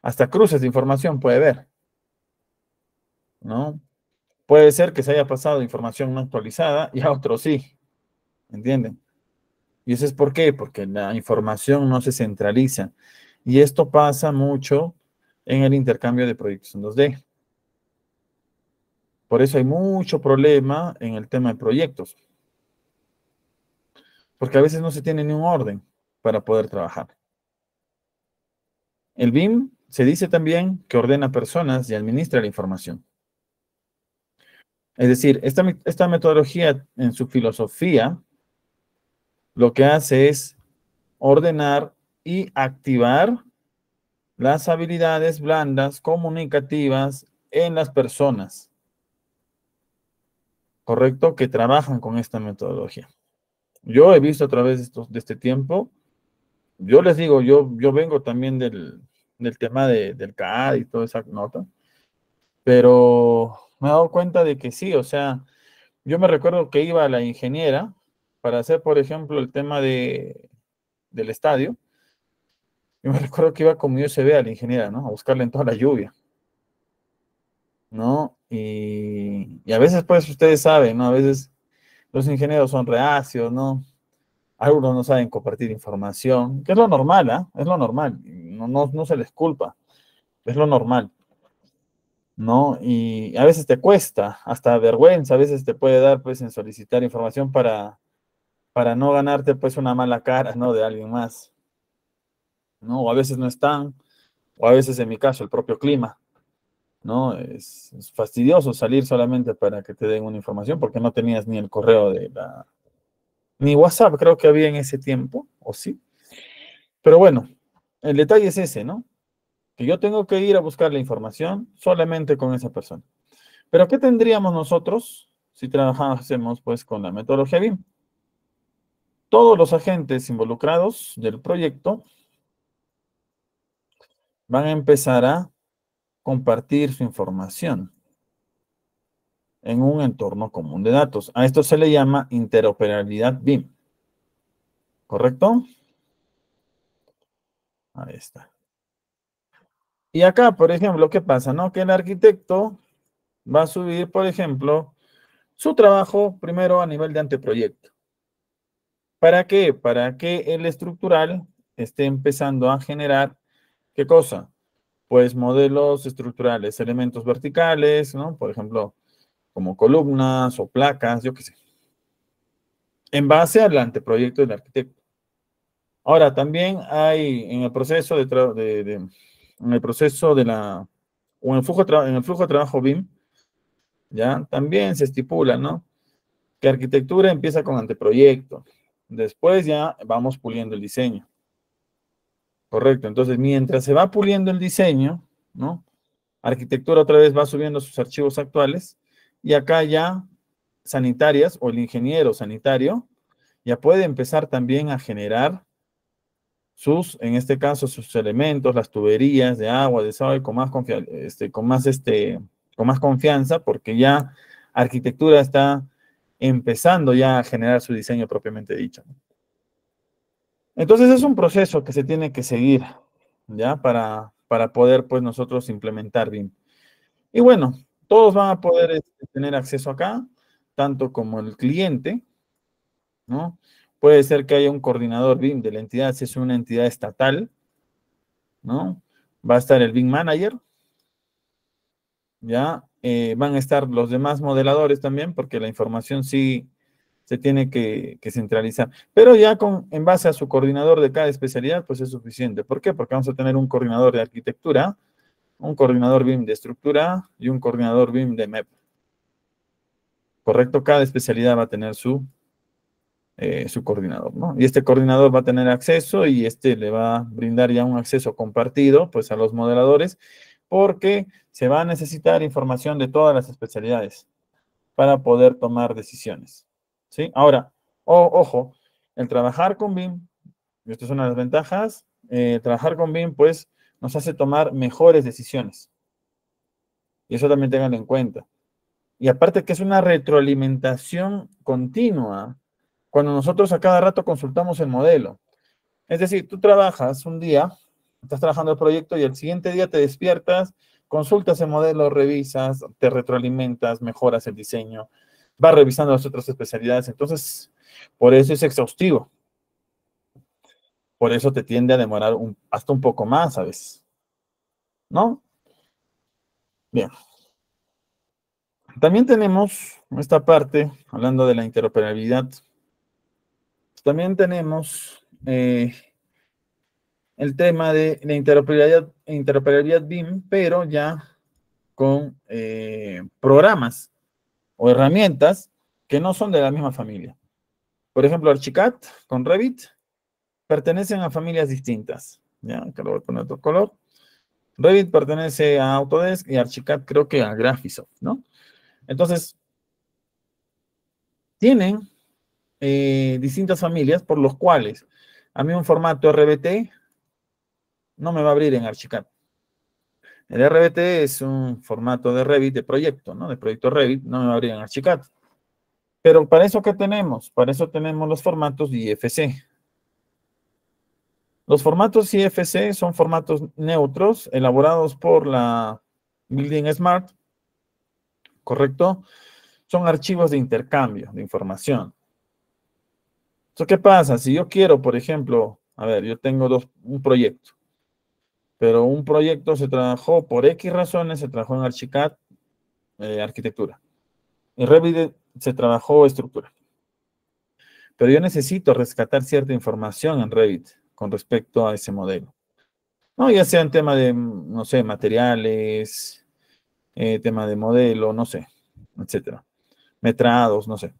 Hasta cruces de información puede ver. ¿No? Puede ser que se haya pasado información no actualizada y a otros sí. ¿Entienden? Y eso es por qué, porque la información no se centraliza. Y esto pasa mucho en el intercambio de proyectos en 2D. Por eso hay mucho problema en el tema de proyectos. Porque a veces no se tiene ni un orden para poder trabajar. El BIM se dice también que ordena personas y administra la información. Es decir, esta, metodología en su filosofía lo que hace es ordenar y activar las habilidades blandas comunicativas en las personas, ¿correcto? Que trabajan con esta metodología. Yo he visto a través de, estos, de este tiempo, yo les digo, yo, yo vengo también del, tema de, del CAD y toda esa nota, pero me he dado cuenta de que sí, o sea, yo me recuerdo que iba a la ingeniera para hacer, por ejemplo, el tema de, del estadio. Yo me recuerdo que iba con mi USB a la ingeniera, ¿no? A buscarle en toda la lluvia. ¿No? Y, a veces, pues, ustedes saben, ¿no? A veces los ingenieros son reacios, ¿no? Algunos no saben compartir información, que es lo normal, ¿ah? Es lo normal. no, no se les culpa. Es lo normal. ¿no? Y a veces te cuesta, hasta vergüenza, a veces te puede dar, pues, en solicitar información para, para no ganarte, pues, una mala cara, ¿no? De alguien más, ¿no? O a veces no están, o a veces, en mi caso, el propio clima, ¿no? Es, es fastidioso salir solamente para que te den una información porque no tenías ni el correo de la... Ni WhatsApp creo que había en ese tiempo, o sí. Pero bueno, el detalle es ese, ¿no? que yo tengo que ir a buscar la información solamente con esa persona. Pero ¿qué tendríamos nosotros si trabajásemos pues con la metodología BIM? Todos los agentes involucrados del proyecto van a empezar a compartir su información en un entorno común de datos. A esto se le llama interoperabilidad BIM. ¿Correcto? Ahí está. Y acá, por ejemplo, ¿qué pasa? No? Que el arquitecto va a subir, por ejemplo, su trabajo primero a nivel de anteproyecto. ¿Para qué? Para que el estructural esté empezando a generar, ¿qué cosa? Pues modelos estructurales, elementos verticales, ¿no? Por ejemplo, como columnas o placas, yo qué sé. En base al anteproyecto del arquitecto. Ahora, también hay en el proceso de, de en el proceso de la, o en el flujo, en el flujo de trabajo BIM, ¿ya? También se estipula, ¿no? Que arquitectura empieza con anteproyecto. Después ya vamos puliendo el diseño. Correcto. Entonces, mientras se va puliendo el diseño, ¿no? Arquitectura otra vez va subiendo sus archivos actuales y acá ya sanitarias o el ingeniero sanitario ya puede empezar también a generar sus, en este caso, sus elementos, las tuberías de agua, de sal, con más, este, con, más este, con más confianza, porque ya arquitectura está empezando ya a generar su diseño propiamente dicho. Entonces es un proceso que se tiene que seguir, ¿ya? Para, para poder, pues, nosotros implementar bien. Y bueno, todos van a poder este, tener acceso acá, tanto como el cliente, ¿no? Puede ser que haya un coordinador BIM de la entidad, si es una entidad estatal, ¿no? Va a estar el BIM Manager, ¿ya? Eh, van a estar los demás modeladores también, porque la información sí se tiene que, centralizar. Pero ya con, en base a su coordinador de cada especialidad, pues es suficiente. ¿Por qué? Porque vamos a tener un coordinador de arquitectura, un coordinador BIM de estructura y un coordinador BIM de MEP. ¿Correcto? Cada especialidad va a tener su eh, su coordinador, ¿no? Y este coordinador va a tener acceso y este le va a brindar ya un acceso compartido, pues, a los modeladores porque se va a necesitar información de todas las especialidades para poder tomar decisiones, ¿sí? Ahora, ojo, el trabajar con BIM, esto es una de las ventajas, eh, trabajar con BIM, pues, nos hace tomar mejores decisiones. Y eso también tengan en cuenta. Y aparte que es una retroalimentación continua cuando nosotros a cada rato consultamos el modelo. Es decir, tú trabajas un día, estás trabajando el proyecto y el siguiente día te despiertas, consultas el modelo, revisas, te retroalimentas, mejoras el diseño, vas revisando las otras especialidades. Entonces, por eso es exhaustivo. Por eso te tiende a demorar hasta un poco más ¿sabes? ¿No? Bien. También tenemos esta parte, hablando de la interoperabilidad, también tenemos eh, el tema de la interoperabilidad, BIM, pero ya con eh, programas o herramientas que no son de la misma familia. Por ejemplo, Archicad con Revit pertenecen a familias distintas. Ya, que lo voy a poner otro color. Revit pertenece a Autodesk y Archicad creo que a Graphisoft, ¿no? Entonces, tienen eh, distintas familias, por los cuales a mí un formato RBT no me va a abrir en Archicad. El RBT es un formato de Revit, de proyecto, ¿no? De proyecto Revit, no me va a abrir en Archicad. Pero para eso, ¿qué tenemos? Para eso tenemos los formatos IFC. Los formatos IFC son formatos neutros elaborados por la Building Smart, ¿correcto? Son archivos de intercambio de información. ¿qué pasa? Si yo quiero, por ejemplo, a ver, yo tengo un proyecto, pero un proyecto se trabajó por X razones, se trabajó en Archicad, eh, arquitectura. En Revit se trabajó estructura. Pero yo necesito rescatar cierta información en Revit con respecto a ese modelo. No, ya sea en tema de, no sé, materiales, eh, tema de modelo, no sé, etcétera. Metrados, no sé.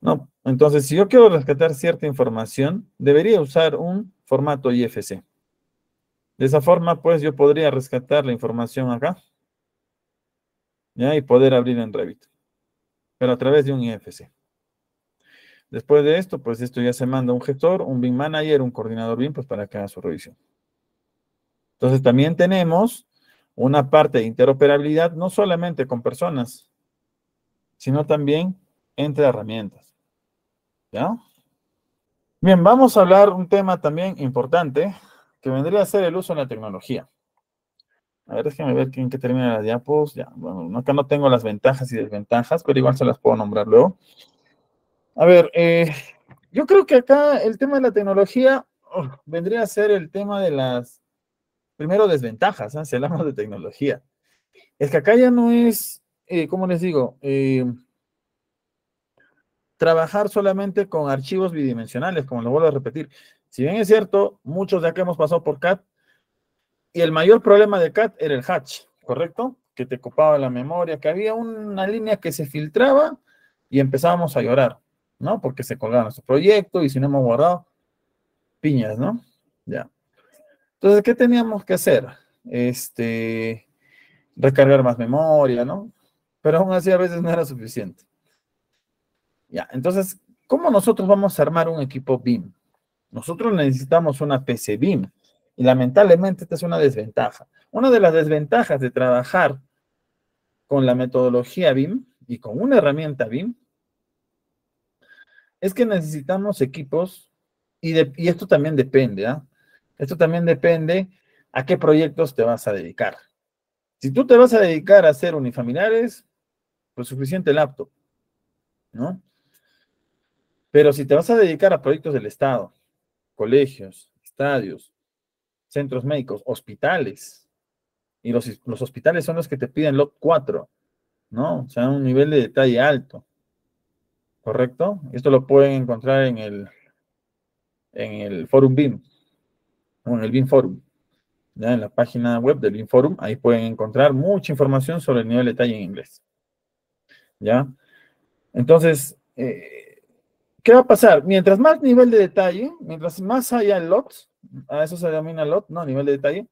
No, entonces si yo quiero rescatar cierta información, debería usar un formato IFC. De esa forma, pues yo podría rescatar la información acá. ¿ya? Y poder abrir en Revit. Pero a través de un IFC. Después de esto, pues esto ya se manda a un gestor, un BIM manager, un coordinador BIM, pues para que haga su revisión. Entonces también tenemos una parte de interoperabilidad, no solamente con personas, sino también entre herramientas. ¿Ya? Bien, vamos a hablar un tema también importante que vendría a ser el uso de la tecnología. A ver, déjenme ver en qué termina la diapos. Ya, bueno, acá no tengo las ventajas y desventajas, pero igual se las puedo nombrar luego. A ver, eh, yo creo que acá el tema de la tecnología oh, vendría a ser el tema de las, primero, desventajas, ¿eh? si hablamos de tecnología. Es que acá ya no es, eh, ¿cómo les digo? trabajar solamente con archivos bidimensionales, como lo vuelvo a repetir. Si bien es cierto, muchos de acá hemos pasado por CAT, y el mayor problema de CAT era el hatch, ¿correcto? Que te ocupaba la memoria, que había una línea que se filtraba y empezábamos a llorar, ¿no? Porque se colgaba nuestro proyecto y si no hemos guardado, piñas, ¿no? Ya. Entonces, ¿qué teníamos que hacer? Este, recargar más memoria, ¿no? Pero aún así a veces no era suficiente. Ya, entonces, ¿cómo nosotros vamos a armar un equipo BIM? Nosotros necesitamos una PC BIM y lamentablemente esta es una desventaja. Una de las desventajas de trabajar con la metodología BIM y con una herramienta BIM es que necesitamos equipos y, esto también depende, ¿ah? Esto también depende a qué proyectos te vas a dedicar. Si tú te vas a dedicar a hacer unifamiliares, pues suficiente laptop, ¿no? Pero si te vas a dedicar a proyectos del Estado, colegios, estadios, centros médicos, hospitales, y los, hospitales son los que te piden lot 4, ¿no? O sea, un nivel de detalle alto. ¿Correcto? Esto lo pueden encontrar en el, en el Forum BIM, o en el BIM Forum. Ya en la página web del BIM Forum, ahí pueden encontrar mucha información sobre el nivel de detalle en inglés. ¿Ya? Entonces, eh, ¿Qué va a pasar? Mientras más nivel de detalle, mientras más haya lot, a eso se denomina lot, ¿no? Nivel de detalle.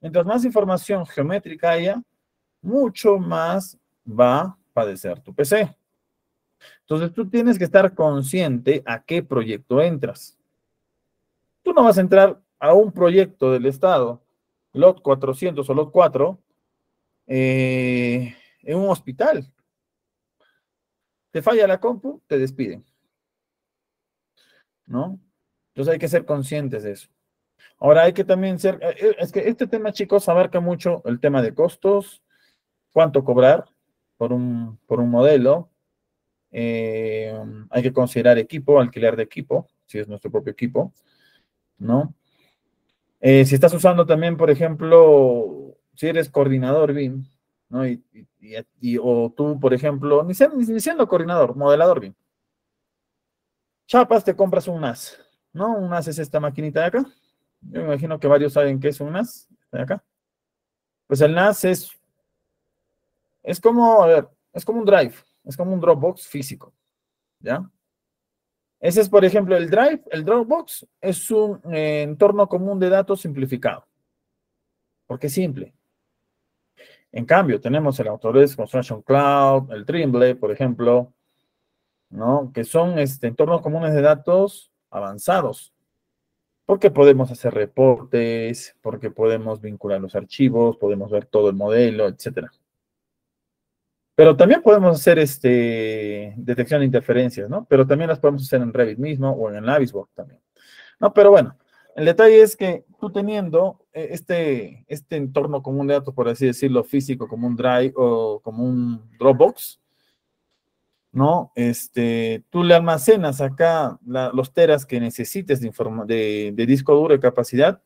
Mientras más información geométrica haya, mucho más va a padecer tu PC. Entonces tú tienes que estar consciente a qué proyecto entras. Tú no vas a entrar a un proyecto del Estado, lot 400 o lot 4, eh, en un hospital. Te falla la compu, te despiden. ¿no? Entonces hay que ser conscientes de eso. Ahora hay que también ser, eh, eh, es que este tema, chicos, abarca mucho el tema de costos, cuánto cobrar por un, por un modelo, eh, hay que considerar equipo, alquilar de equipo, si es nuestro propio equipo, ¿no? si estás usando también, por ejemplo, si eres coordinador BIM, ¿no? Y, o tú, por ejemplo, ni ni siendo coordinador, modelador BIM, Chapas, te compras un NAS, ¿no? Un NAS es esta maquinita de acá. Yo me imagino que varios saben qué es un NAS, de acá. Pues el NAS es, es como, a ver, es como un drive, es como un Dropbox físico, ¿ya? Ese es, por ejemplo, el Drive. El Dropbox es un eh, entorno común de datos simplificado. Porque es simple. En cambio, tenemos el Autodesk Construction Cloud, el Trimble, por ejemplo, que son este, entornos comunes de datos avanzados, porque podemos hacer reportes, porque podemos vincular los archivos, podemos ver todo el modelo, etc. Pero también podemos hacer este, detección de interferencias, ¿no? Pero también las podemos hacer en Revit mismo o en el Navisworks también. No, pero bueno, el detalle es que tú teniendo eh, este, este entorno común de datos, por así decirlo, físico, como un Drive o como un Dropbox, ¿no? Este, tú le almacenas acá los teras que necesites de, de, disco duro y capacidad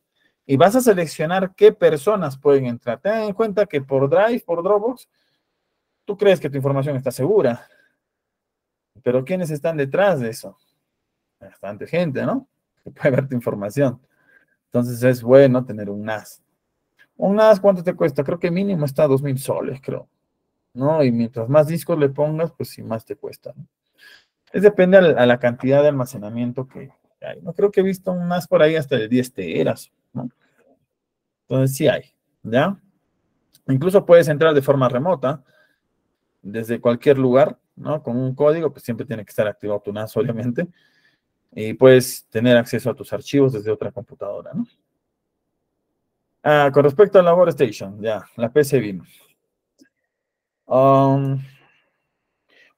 y vas a seleccionar qué personas pueden entrar. Ten en cuenta que por Drive, por Dropbox, tú crees que tu información está segura. Pero ¿quiénes están detrás de eso? Bastante gente, ¿no? Que puede ver tu información. Entonces es bueno tener un NAS. Un NAS, ¿cuánto te cuesta? Creo que mínimo está a 2.000 soles, creo. ¿no? Y mientras más discos le pongas, pues sí, más te cuesta. Es depende a la, cantidad de almacenamiento que hay. No creo que he visto más por ahí hasta de 10 teras, ¿no? Entonces sí hay, ¿ya? Incluso puedes entrar de forma remota, desde cualquier lugar, ¿no? Con un código, pues siempre tiene que estar activado tu NAS, obviamente. Y puedes tener acceso a tus archivos desde otra computadora, ¿no? Ah, con respecto a la Workstation, ya, la PC vimos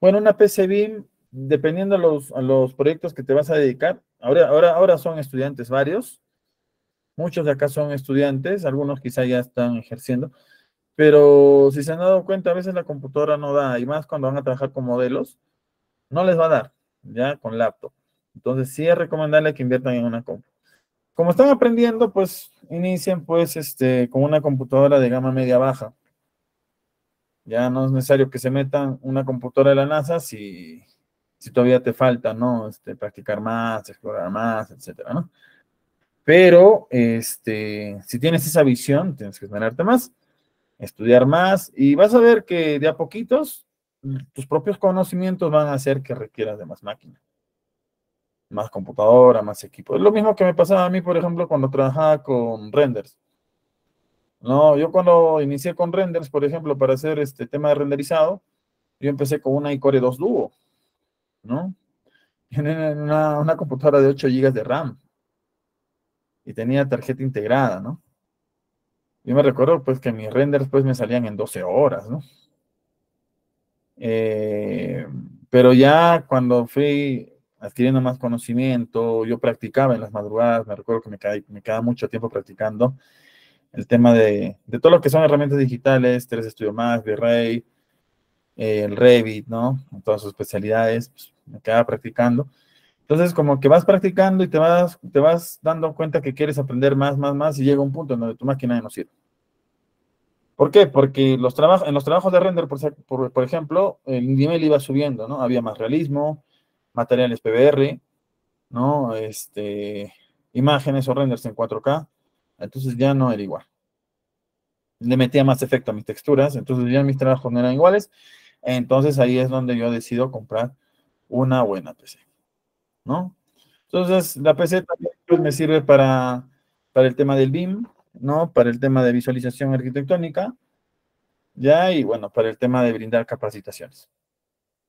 bueno, una PC BIM, dependiendo de los, proyectos que te vas a dedicar, ahora, ahora, ahora son estudiantes varios, muchos de acá son estudiantes, algunos quizá ya están ejerciendo, pero si se han dado cuenta, a veces la computadora no da, y más cuando van a trabajar con modelos, no les va a dar, ya con laptop. Entonces sí es recomendable que inviertan en una compra. Como están aprendiendo, pues inicien pues este, con una computadora de gama media baja. Ya no es necesario que se metan una computadora de la NASA si, si todavía te falta, ¿no? Este, practicar más, explorar más, etcétera, ¿no? Pero, este, si tienes esa visión, tienes que esmerarte más, estudiar más, y vas a ver que de a poquitos tus propios conocimientos van a hacer que requieras de más máquina, más computadora, más equipo. Es lo mismo que me pasaba a mí, por ejemplo, cuando trabajaba con renders. No, yo cuando inicié con renders, por ejemplo, para hacer este tema de renderizado, yo empecé con una iCore 2 Duo, ¿no? En una, computadora de 8 GB de RAM. Y tenía tarjeta integrada, ¿no? Yo me recuerdo pues que mis renders pues me salían en 12 horas, ¿no? Eh, pero ya cuando fui adquiriendo más conocimiento, yo practicaba en las madrugadas, me recuerdo que me me quedaba mucho tiempo practicando el tema de, todo lo que son herramientas digitales, 3 Studio más Virrey, ray eh, el Revit, ¿no? todas sus especialidades, pues, me quedaba practicando. Entonces, como que vas practicando y te vas, te vas dando cuenta que quieres aprender más, más, más, y llega un punto en donde tu máquina ya no sirve. ¿Por qué? Porque los trabajos, en los trabajos de render, por, ejemplo, el nivel iba subiendo, ¿no? Había más realismo, materiales PBR, ¿no? Este, imágenes o renders en 4K entonces ya no era igual. Le metía más efecto a mis texturas, entonces ya mis trabajos no eran iguales. Entonces ahí es donde yo decido comprar una buena PC, ¿no? Entonces la PC también pues, me sirve para, para el tema del BIM, ¿no? Para el tema de visualización arquitectónica, ya, y bueno, para el tema de brindar capacitaciones.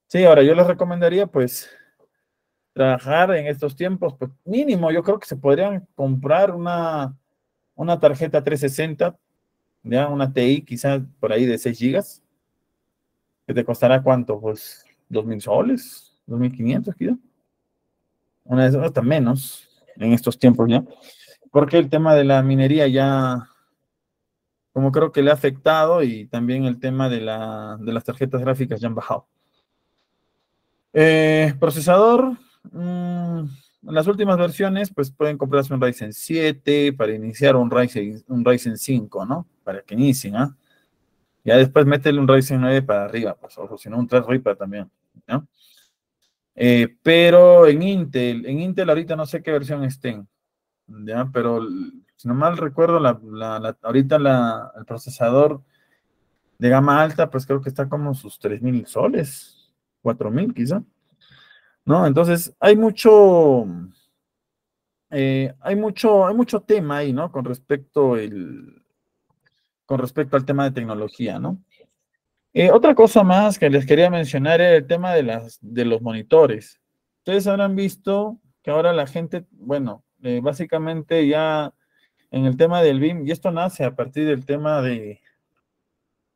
Sí, ahora yo les recomendaría, pues, trabajar en estos tiempos, pues mínimo, yo creo que se podrían comprar una, una tarjeta 360, ya una TI quizás por ahí de 6 gigas, que te costará cuánto, pues 2.000 soles, 2.500 quizás. Una vez esas hasta menos en estos tiempos ya. Porque el tema de la minería ya, como creo que le ha afectado y también el tema de, las tarjetas gráficas ya han bajado. Eh, procesador, mm, en las últimas versiones, pues pueden comprarse un Ryzen 7 para iniciar un Ryzen, un Ryzen 5, ¿no? Para que inicien, ¿ah? Ya después métele un Ryzen 9 para arriba, pues, o si no, un 3 Reaper también, ¿no? Eh, pero en Intel, en Intel ahorita no sé qué versión estén, ¿ya? Pero si no mal recuerdo, ahorita el procesador de gama alta, pues creo que está como sus 3.000 soles, 4.000 quizá. Entonces, hay mucho, eh, hay mucho, hay mucho tema ahí, ¿no? Con respecto, el, con respecto al tema de tecnología, ¿no? Eh, otra cosa más que les quería mencionar era el tema de, las, de los monitores. Ustedes habrán visto que ahora la gente, bueno, eh, básicamente ya en el tema del BIM, y esto nace a partir del tema de,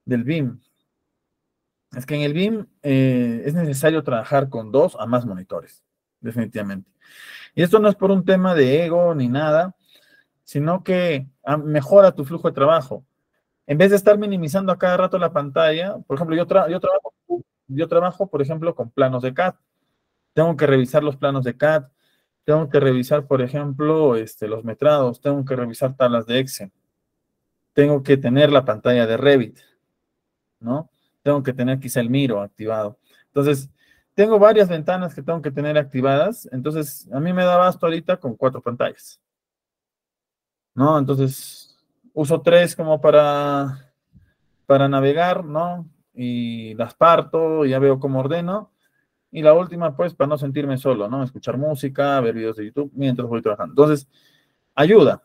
del BIM, es que en el BIM eh, es necesario trabajar con dos a más monitores, definitivamente. Y esto no es por un tema de ego ni nada, sino que ah, mejora tu flujo de trabajo. En vez de estar minimizando a cada rato la pantalla, por ejemplo, yo, yo, trabajo, yo trabajo, por ejemplo, con planos de CAD. Tengo que revisar los planos de CAD, tengo que revisar, por ejemplo, este, los metrados, tengo que revisar tablas de Excel, tengo que tener la pantalla de Revit, ¿no? tengo que tener quizá el miro activado. Entonces, tengo varias ventanas que tengo que tener activadas. Entonces, a mí me da basto ahorita con cuatro pantallas. ¿No? Entonces, uso tres como para, para navegar, ¿no? Y las parto, ya veo cómo ordeno. Y la última, pues, para no sentirme solo, ¿no? Escuchar música, ver videos de YouTube mientras voy trabajando. Entonces, ayuda.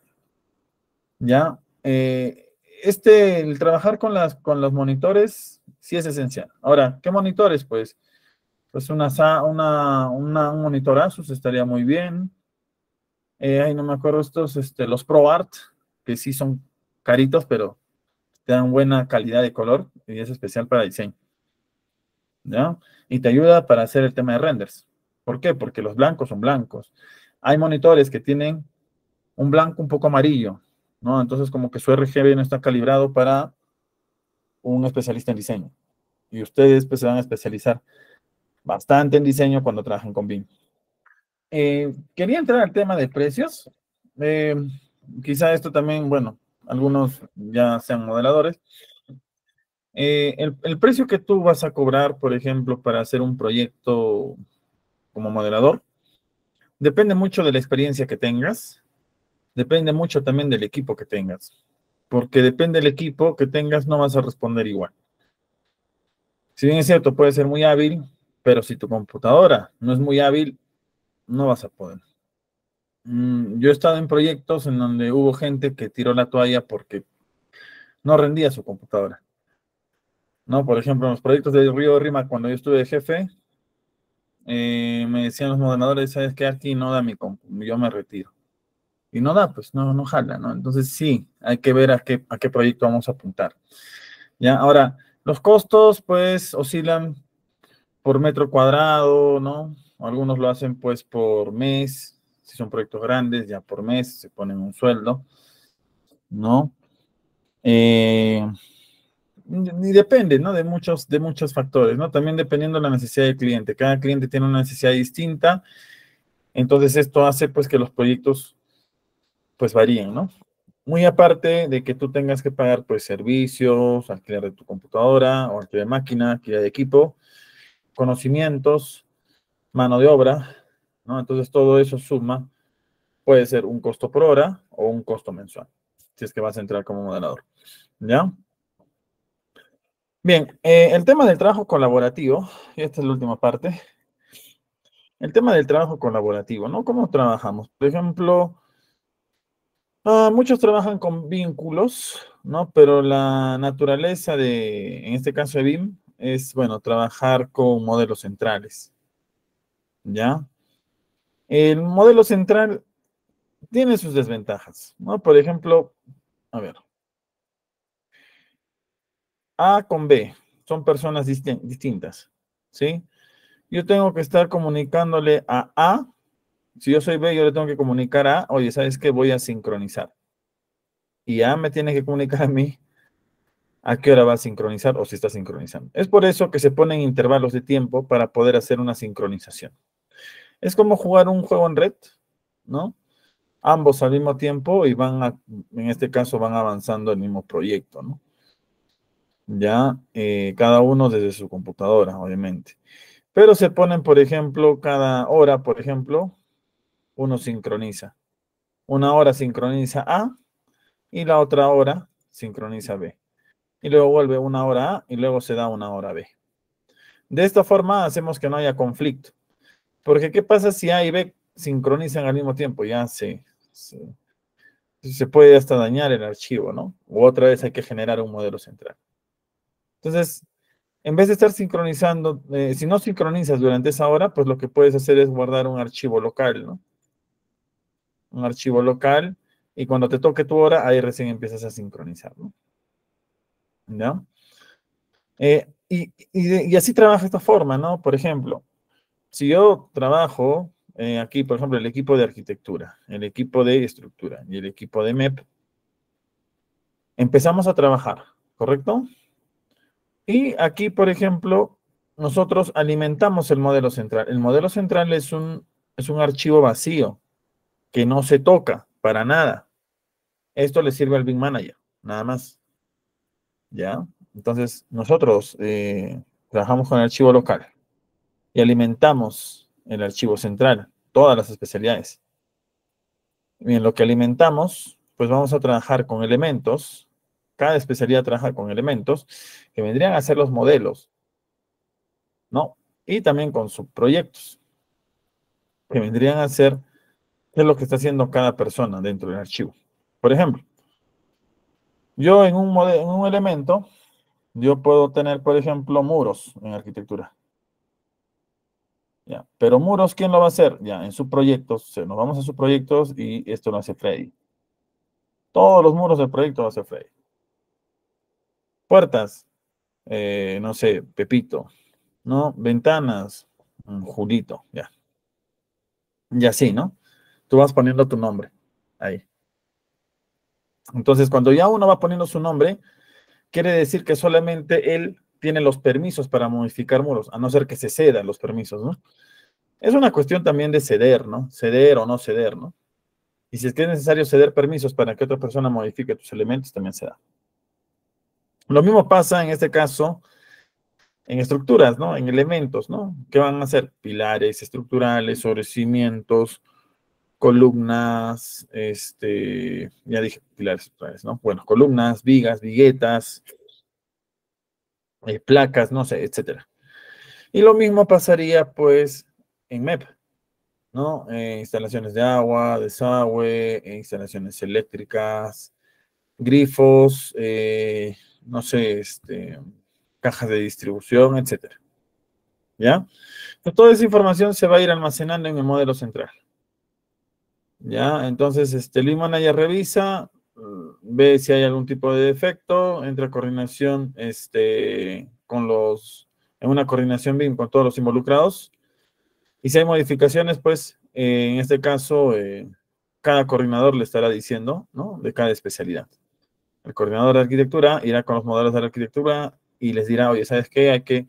¿Ya? Eh, este, el trabajar con, las, con los monitores sí es esencial. Ahora, ¿qué monitores? Pues, pues una, un monitor Asus estaría muy bien. Eh, no me acuerdo estos, este, los ProArt, que sí son caritos, pero te dan buena calidad de color y es especial para diseño. ¿Ya? Y te ayuda para hacer el tema de renders. ¿Por qué? Porque los blancos son blancos. Hay monitores que tienen un blanco un poco amarillo, ¿no? Entonces como que su RGB no está calibrado para un especialista en diseño. Y ustedes pues se van a especializar bastante en diseño cuando trabajan con BIM. Eh, quería entrar al tema de precios. Eh, quizá esto también, bueno, algunos ya sean modeladores. Eh, el, el, precio que tú vas a cobrar, por ejemplo, para hacer un proyecto como modelador, depende mucho de la experiencia que tengas, depende mucho también del equipo que tengas porque depende del equipo que tengas, no vas a responder igual. Si bien es cierto, puede ser muy hábil, pero si tu computadora no es muy hábil, no vas a poder. Mm, yo he estado en proyectos en donde hubo gente que tiró la toalla porque no rendía su computadora. ¿No? Por ejemplo, en los proyectos de Río Rima, cuando yo estuve de jefe, eh, me decían los moderadores, ¿sabes qué? Aquí no da mi computadora, yo me retiro y no da, pues no, no jala, ¿no? Entonces sí, hay que ver a qué, a qué proyecto vamos a apuntar. Ya, ahora, los costos pues oscilan por metro cuadrado, ¿no? Algunos lo hacen pues por mes, si son proyectos grandes, ya por mes se ponen un sueldo, ¿no? Eh, y depende, ¿no? De muchos, de muchos factores, ¿no? También dependiendo de la necesidad del cliente. Cada cliente tiene una necesidad distinta. Entonces esto hace pues que los proyectos pues varían, ¿no? Muy aparte de que tú tengas que pagar pues servicios, alquiler de tu computadora, o alquiler de máquina, alquiler de equipo, conocimientos, mano de obra, ¿no? Entonces todo eso suma, puede ser un costo por hora o un costo mensual, si es que vas a entrar como moderador. ¿ya? Bien, eh, el tema del trabajo colaborativo, y esta es la última parte, el tema del trabajo colaborativo, ¿no? ¿Cómo trabajamos? Por ejemplo, Ah, muchos trabajan con vínculos, ¿no? Pero la naturaleza de, en este caso de BIM, es, bueno, trabajar con modelos centrales. ¿Ya? El modelo central tiene sus desventajas, ¿no? Por ejemplo, a ver. A con B son personas distintas, ¿sí? Yo tengo que estar comunicándole a A si yo soy B, yo le tengo que comunicar a, oye, ¿sabes qué? Voy a sincronizar. Y A me tiene que comunicar a mí a qué hora va a sincronizar o si está sincronizando. Es por eso que se ponen intervalos de tiempo para poder hacer una sincronización. Es como jugar un juego en red, ¿no? Ambos al mismo tiempo y van a, en este caso, van avanzando el mismo proyecto, ¿no? Ya, eh, cada uno desde su computadora, obviamente. Pero se ponen, por ejemplo, cada hora, por ejemplo, uno sincroniza. Una hora sincroniza A y la otra hora sincroniza B. Y luego vuelve una hora A y luego se da una hora B. De esta forma hacemos que no haya conflicto. Porque ¿qué pasa si A y B sincronizan al mismo tiempo? Ya se, se, puede hasta dañar el archivo, ¿no? O otra vez hay que generar un modelo central. Entonces, en vez de estar sincronizando, eh, si no sincronizas durante esa hora, pues lo que puedes hacer es guardar un archivo local, ¿no? un archivo local, y cuando te toque tu hora, ahí recién empiezas a sincronizarlo, ¿no? Eh, y, así trabaja esta forma, ¿no? Por ejemplo, si yo trabajo eh, aquí, por ejemplo, el equipo de arquitectura, el equipo de estructura y el equipo de MEP, empezamos a trabajar, ¿correcto? Y aquí, por ejemplo, nosotros alimentamos el modelo central. El modelo central es un, es un archivo vacío, que no se toca para nada. Esto le sirve al Big Manager, nada más. ¿Ya? Entonces, nosotros eh, trabajamos con el archivo local y alimentamos el archivo central, todas las especialidades. Bien. lo que alimentamos, pues vamos a trabajar con elementos. Cada especialidad trabaja con elementos que vendrían a ser los modelos, ¿no? Y también con subproyectos, que vendrían a ser qué es lo que está haciendo cada persona dentro del archivo. Por ejemplo, yo en un, elemento, yo puedo tener, por ejemplo, muros en arquitectura. Ya, pero muros, ¿quién lo va a hacer? Ya, en subproyectos, o nos vamos a subproyectos y esto lo hace Freddy. Todos los muros del proyecto lo hace Freddy. Puertas, eh, no sé, Pepito, ¿no? Ventanas, mm, Julito, ya. Y así, ¿no? Tú vas poniendo tu nombre ahí. Entonces, cuando ya uno va poniendo su nombre, quiere decir que solamente él tiene los permisos para modificar muros, a no ser que se cedan los permisos, ¿no? Es una cuestión también de ceder, ¿no? Ceder o no ceder, ¿no? Y si es que es necesario ceder permisos para que otra persona modifique tus elementos, también se da. Lo mismo pasa en este caso en estructuras, ¿no? En elementos, ¿no? ¿Qué van a hacer? Pilares estructurales, sobrecimientos, columnas, este, ya dije pilares, ¿no? Bueno, columnas, vigas, viguetas, eh, placas, no sé, etcétera. Y lo mismo pasaría, pues, en MEP, ¿no? Eh, instalaciones de agua, desagüe, eh, instalaciones eléctricas, grifos, no sé, este, cajas de distribución, etcétera. ¿Ya? toda esa información se va a ir almacenando en el modelo central. Ya, entonces este lima ya revisa, ve si hay algún tipo de defecto, entra coordinación este, con los, en una coordinación BIM con todos los involucrados. Y si hay modificaciones, pues eh, en este caso eh, cada coordinador le estará diciendo, ¿no? De cada especialidad. El coordinador de arquitectura irá con los modelos de arquitectura y les dirá, oye, ¿sabes qué? Hay que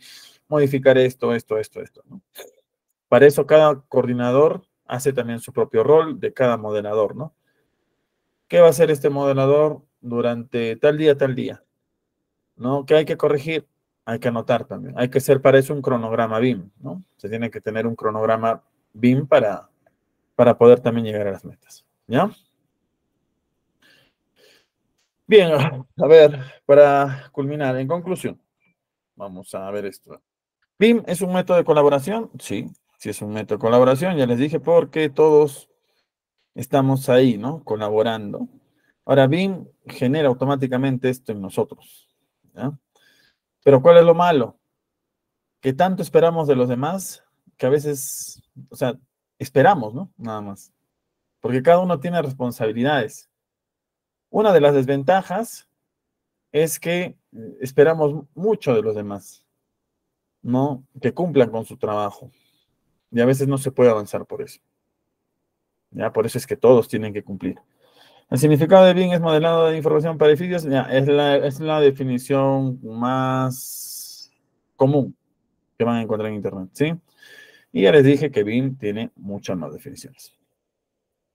modificar esto, esto, esto, esto. ¿no? Para eso cada coordinador hace también su propio rol de cada modelador, ¿no? ¿Qué va a hacer este modelador durante tal día, tal día? ¿No? ¿Qué hay que corregir? Hay que anotar también. Hay que ser para eso un cronograma BIM, ¿no? Se tiene que tener un cronograma BIM para, para poder también llegar a las metas, ¿ya? Bien, a ver, para culminar, en conclusión, vamos a ver esto. BIM es un método de colaboración, sí si es un método de colaboración, ya les dije, porque todos estamos ahí, ¿no? Colaborando. Ahora, BIM genera automáticamente esto en nosotros. ¿ya? Pero ¿cuál es lo malo? Que tanto esperamos de los demás que a veces, o sea, esperamos, ¿no? Nada más. Porque cada uno tiene responsabilidades. Una de las desventajas es que eh, esperamos mucho de los demás, ¿no? Que cumplan con su trabajo. Y a veces no se puede avanzar por eso. Ya, por eso es que todos tienen que cumplir. El significado de BIM es modelado de información para edificios. es, la, definición más común que van a encontrar en Internet. ¿sí? Y ya les dije que BIM tiene muchas más definiciones.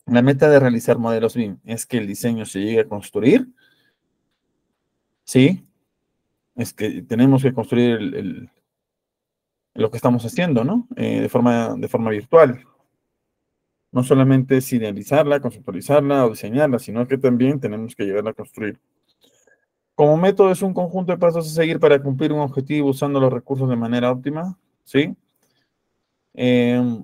La meta de realizar modelos BIM es que el diseño se llegue a construir. ¿Sí? Es que tenemos que construir el, lo que estamos haciendo, ¿no? Eh, de, forma, de forma virtual. No solamente es idealizarla, conceptualizarla o diseñarla, sino que también tenemos que llegar a construir. Como método es un conjunto de pasos a seguir para cumplir un objetivo usando los recursos de manera óptima, ¿sí? Em,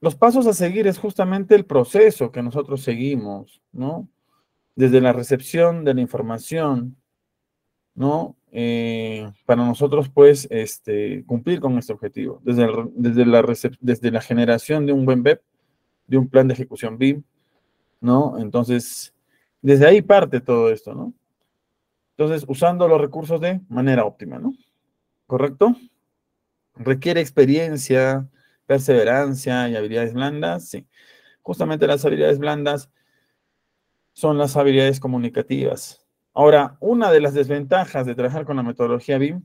los pasos a seguir es justamente el proceso que nosotros seguimos, ¿no? Desde la recepción de la información, ¿no? Eh, para nosotros, pues, este, cumplir con este objetivo. Desde, desde, la desde la generación de un buen BEP, de un plan de ejecución BIM, e ¿no? Entonces, desde ahí parte todo esto, ¿no? Entonces, usando los recursos de manera óptima, ¿no? ¿Correcto? ¿Requiere experiencia, perseverancia y habilidades blandas? Sí. Justamente las habilidades blandas son las habilidades comunicativas, Ahora, una de las desventajas de trabajar con la metodología BIM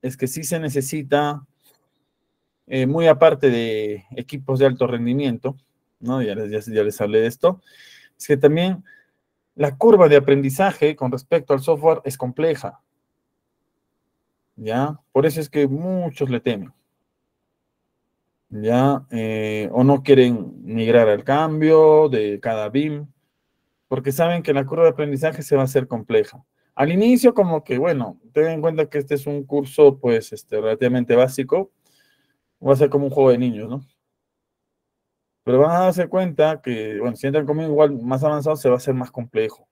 es que sí se necesita, eh, muy aparte de equipos de alto rendimiento, ¿no? ya, les, hablé de esto, es que también la curva de aprendizaje con respecto al software es compleja. ¿Ya? Por eso es que muchos le temen. ¿Ya? Eh, o no quieren migrar al cambio de cada BIM, porque saben que la curva de aprendizaje se va a hacer compleja. Al inicio, como que, bueno, tengan en cuenta que este es un curso, pues, este, relativamente básico, va a ser como un juego de niños, ¿no? Pero van a darse cuenta que, bueno, si entran conmigo igual más avanzado, se va a hacer más complejo,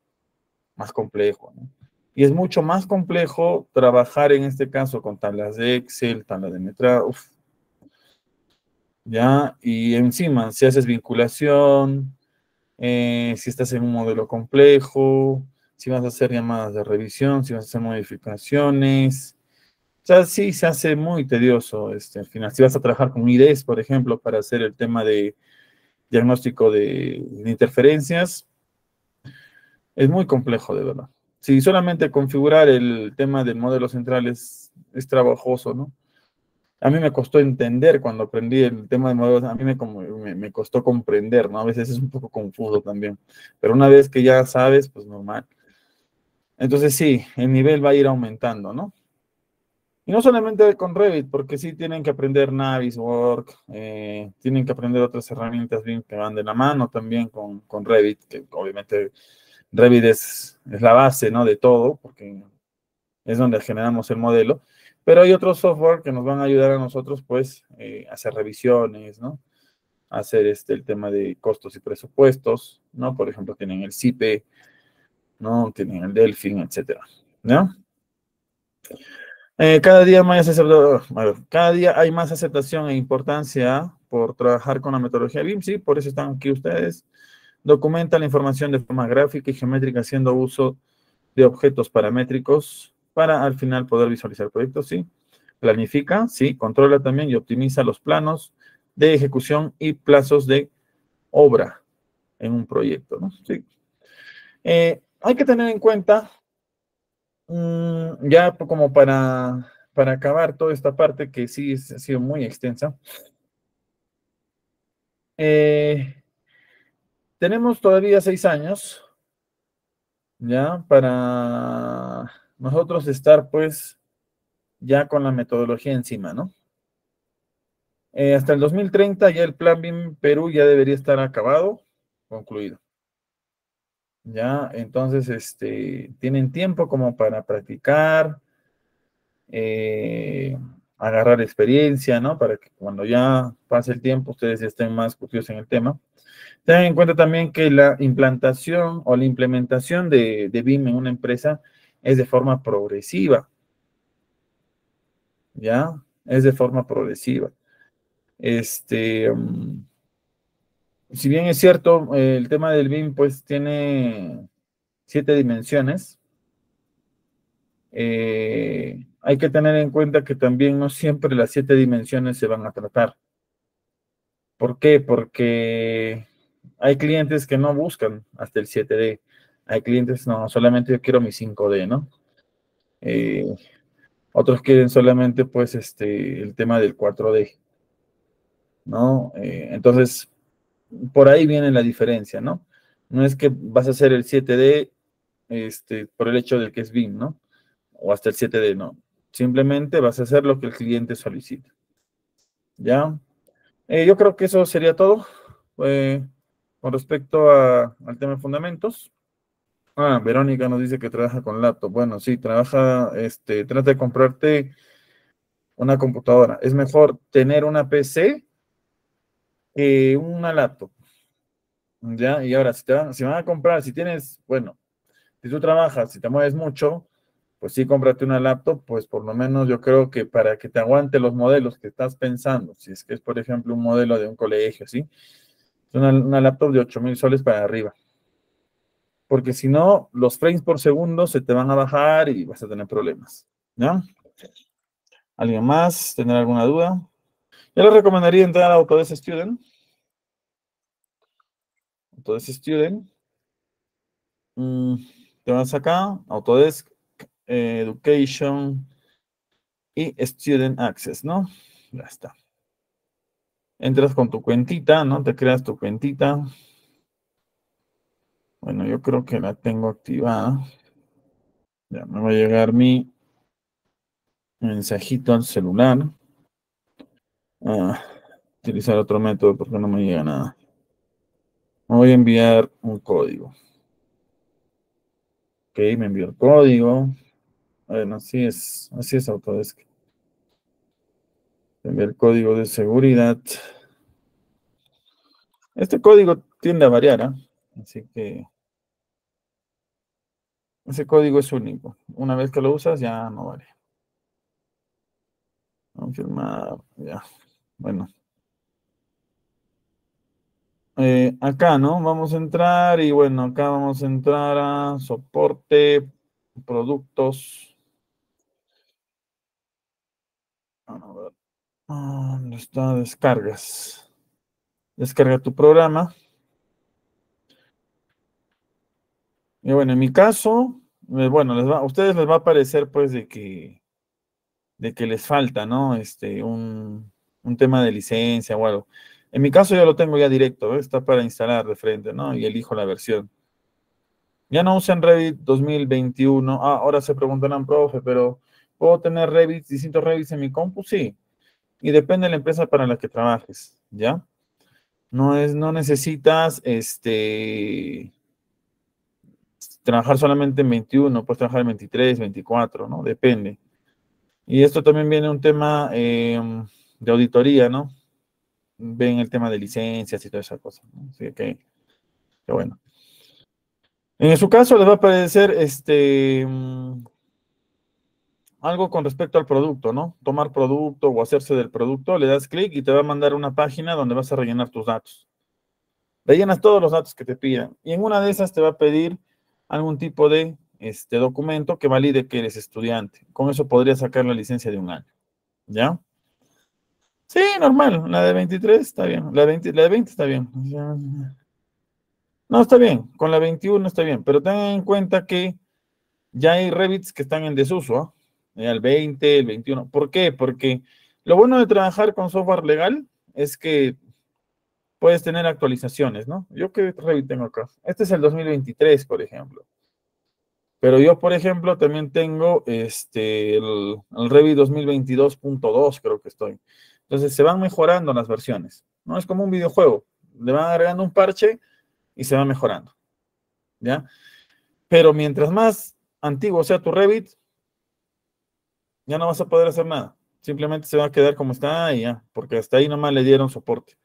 más complejo, ¿no? Y es mucho más complejo trabajar en este caso con tablas de Excel, tablas de metra, uf. ¿Ya? Y encima, si haces vinculación, eh, si estás en un modelo complejo, si vas a hacer llamadas de revisión, si vas a hacer modificaciones. O sea, sí se hace muy tedioso este, al final. Si vas a trabajar con IDES, por ejemplo, para hacer el tema de diagnóstico de, interferencias, es muy complejo, de verdad. Si solamente configurar el tema del modelo central es trabajoso, ¿no? a mí me costó entender cuando aprendí el tema de modelos, a mí me, me, costó comprender, ¿no? A veces es un poco confuso también, pero una vez que ya sabes, pues normal. Entonces sí, el nivel va a ir aumentando, ¿no? Y no solamente con Revit, porque sí tienen que aprender Navis, Work. Eh, tienen que aprender otras herramientas bien que van de la mano también con, con Revit, que obviamente Revit es, es la base, ¿no? De todo, porque es donde generamos el modelo pero hay otros software que nos van a ayudar a nosotros, pues, a eh, hacer revisiones, ¿no? hacer este, el tema de costos y presupuestos, ¿no? Por ejemplo, tienen el CIPE, ¿no? Tienen el DELFIN, etcétera, ¿no? Eh, cada, día más cada día hay más aceptación e importancia por trabajar con la metodología BIM, sí, por eso están aquí ustedes. Documenta la información de forma gráfica y geométrica haciendo uso de objetos paramétricos, para al final poder visualizar el proyecto, sí. Planifica, sí. Controla también y optimiza los planos de ejecución y plazos de obra en un proyecto, ¿no? Sí. Eh, hay que tener en cuenta, mm, ya como para, para acabar toda esta parte que sí ha sido muy extensa, eh, tenemos todavía seis años, ya, para nosotros estar pues ya con la metodología encima, ¿no? Eh, hasta el 2030 ya el plan BIM Perú ya debería estar acabado, concluido. Ya, entonces, este, tienen tiempo como para practicar, eh, agarrar experiencia, ¿no? Para que cuando ya pase el tiempo ustedes ya estén más curiosos en el tema. Tengan en cuenta también que la implantación o la implementación de, de BIM en una empresa es de forma progresiva. ¿Ya? Es de forma progresiva. Este, mm, si bien es cierto, el tema del BIM pues tiene siete dimensiones, eh, hay que tener en cuenta que también no siempre las siete dimensiones se van a tratar. ¿Por qué? Porque hay clientes que no buscan hasta el 7D. Hay clientes, no, solamente yo quiero mi 5D, ¿no? Eh, otros quieren solamente, pues, este, el tema del 4D, ¿no? Eh, entonces, por ahí viene la diferencia, ¿no? No es que vas a hacer el 7D este, por el hecho de que es BIM, ¿no? O hasta el 7D, no. Simplemente vas a hacer lo que el cliente solicita. ¿Ya? Eh, yo creo que eso sería todo con respecto al tema de fundamentos. Ah, Verónica nos dice que trabaja con laptop. Bueno, sí, trabaja, este, trata de comprarte una computadora. Es mejor tener una PC que una laptop. ¿Ya? Y ahora, si, te van, si van a comprar, si tienes, bueno, si tú trabajas, si te mueves mucho, pues sí, cómprate una laptop, pues por lo menos yo creo que para que te aguante los modelos que estás pensando, si es que es, por ejemplo, un modelo de un colegio, ¿sí? Una, una laptop de 8 mil soles para arriba porque si no, los frames por segundo se te van a bajar y vas a tener problemas. ¿Ya? ¿Alguien más? ¿Tener alguna duda? Yo les recomendaría entrar a Autodesk Student. Autodesk Student. Mm, te vas acá, Autodesk eh, Education y Student Access, ¿no? Ya está. Entras con tu cuentita, ¿no? Te creas tu cuentita. Bueno, yo creo que la tengo activada. Ya me va a llegar mi mensajito al celular. Ah, utilizar otro método porque no me llega nada. voy a enviar un código. Ok, me envió el código. Bueno, así es, así es Autodesk. Me el código de seguridad. Este código tiende a variar, ¿ah? así que ese código es único. Una vez que lo usas, ya no vale. Confirmar, ya. Bueno. Eh, acá, ¿no? Vamos a entrar y bueno, acá vamos a entrar a soporte, productos. A ver. Ah, ¿Dónde está? Descargas. Descarga tu programa. Y bueno, en mi caso, eh, bueno, a ustedes les va a parecer pues de que, de que les falta, ¿no? Este, un, tema de licencia o algo. En mi caso yo lo tengo ya directo, ¿eh? está para instalar de frente, ¿no? Y elijo la versión. Ya no usan Revit 2021. Ah, ahora se preguntarán, profe, pero ¿puedo tener Revit, distintos Revit en mi compu? Sí. Y depende de la empresa para la que trabajes, ¿ya? No, es, no necesitas este, trabajar solamente en 21, puedes trabajar en 23, 24, ¿no? Depende. Y esto también viene un tema eh, de auditoría, ¿no? Ven el tema de licencias y toda esa cosa. ¿no? Así que, bueno. En su caso les va a aparecer este mm, algo con respecto al producto, ¿no? Tomar producto o hacerse del producto, le das clic y te va a mandar una página donde vas a rellenar tus datos. Rellenas todos los datos que te pidan. Y en una de esas te va a pedir algún tipo de este documento que valide que eres estudiante. Con eso podría sacar la licencia de un año. ¿Ya? Sí, normal. La de 23 está bien. La de 20, la está bien. No, está bien. Con la 21 está bien. Pero ten en cuenta que ya hay Revit que están en desuso. ¿ah? Eh, el 20, el 21. ¿Por qué? Porque lo bueno de trabajar con software legal es que puedes tener actualizaciones, ¿no? Yo Revit tengo acá. Este es el 2023, por ejemplo. Pero yo, por ejemplo, también tengo este, el, Revit 2022.2, creo que estoy. Entonces, se van mejorando las versiones. No es como un videojuego. Le van agregando un parche y se va mejorando. ¿Ya? Pero mientras más antiguo sea tu Revit, ya no vas a poder hacer nada. Simplemente se va a quedar como está y ya, porque hasta ahí nomás le dieron soporte.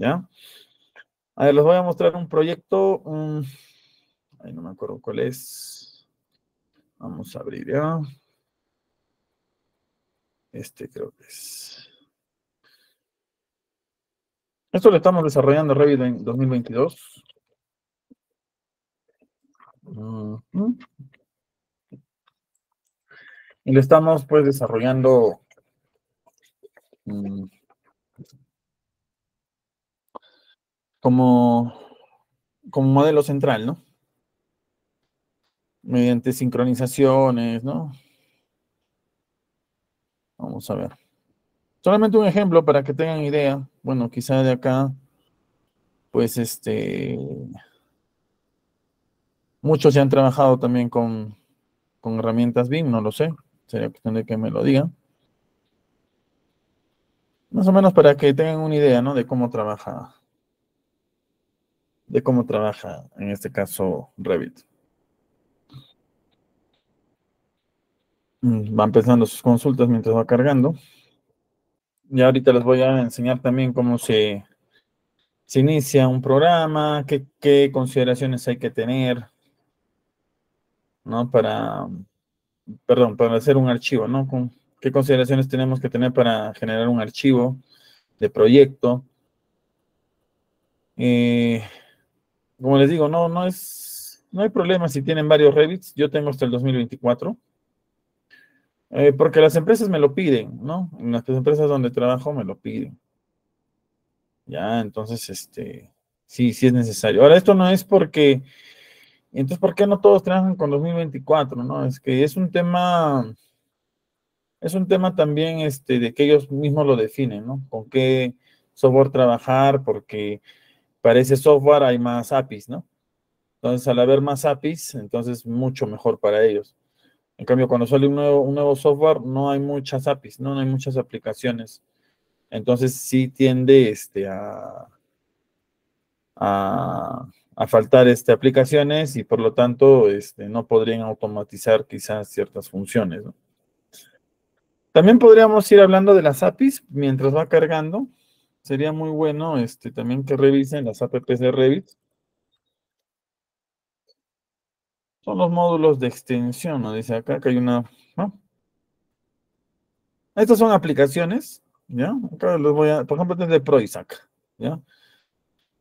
¿ya? A ver, les voy a mostrar un proyecto. ahí no me acuerdo cuál es. Vamos a abrir ya. Este creo que es. Esto lo estamos desarrollando Revit en 2022. Y lo estamos pues desarrollando mm, como, como modelo central, ¿no? Mediante sincronizaciones, ¿no? Vamos a ver. Solamente un ejemplo para que tengan idea. Bueno, quizá de acá, pues este, muchos ya han trabajado también con, con herramientas BIM, no lo sé. Sería cuestión de que me lo digan. Más o menos para que tengan una idea, ¿no? De cómo trabaja de cómo trabaja en este caso Revit. Mm, va empezando sus consultas mientras va cargando. Y ahorita les voy a enseñar también cómo se, se inicia un programa, qué, consideraciones hay que tener, ¿no? Para, perdón, para hacer un archivo, ¿no? qué consideraciones tenemos que tener para generar un archivo de proyecto. Eh, como les digo, no, no es, no hay problema si tienen varios Revit. Yo tengo hasta el 2024. Eh, porque las empresas me lo piden, ¿no? En las empresas donde trabajo me lo piden. Ya, entonces, este, sí, sí es necesario. Ahora, esto no es porque, entonces, ¿por qué no todos trabajan con 2024, no? Es que es un tema, es un tema también, este, de que ellos mismos lo definen, ¿no? Con qué software trabajar, porque para ese software hay más APIs, ¿no? Entonces, al haber más APIs, entonces mucho mejor para ellos. En cambio, cuando sale un nuevo, software, no hay muchas APIs, ¿no? hay muchas aplicaciones. Entonces, sí tiende este, a, faltar este, aplicaciones y por lo tanto este, no podrían automatizar quizás ciertas funciones. También podríamos ir hablando de las APIs mientras va cargando sería muy bueno este, también que revisen las apps de Revit. Son los módulos de extensión, ¿no? Dice acá que hay una... Estas son aplicaciones, ¿ya? Acá los voy a... Por ejemplo, desde es de Proisac, ¿ya?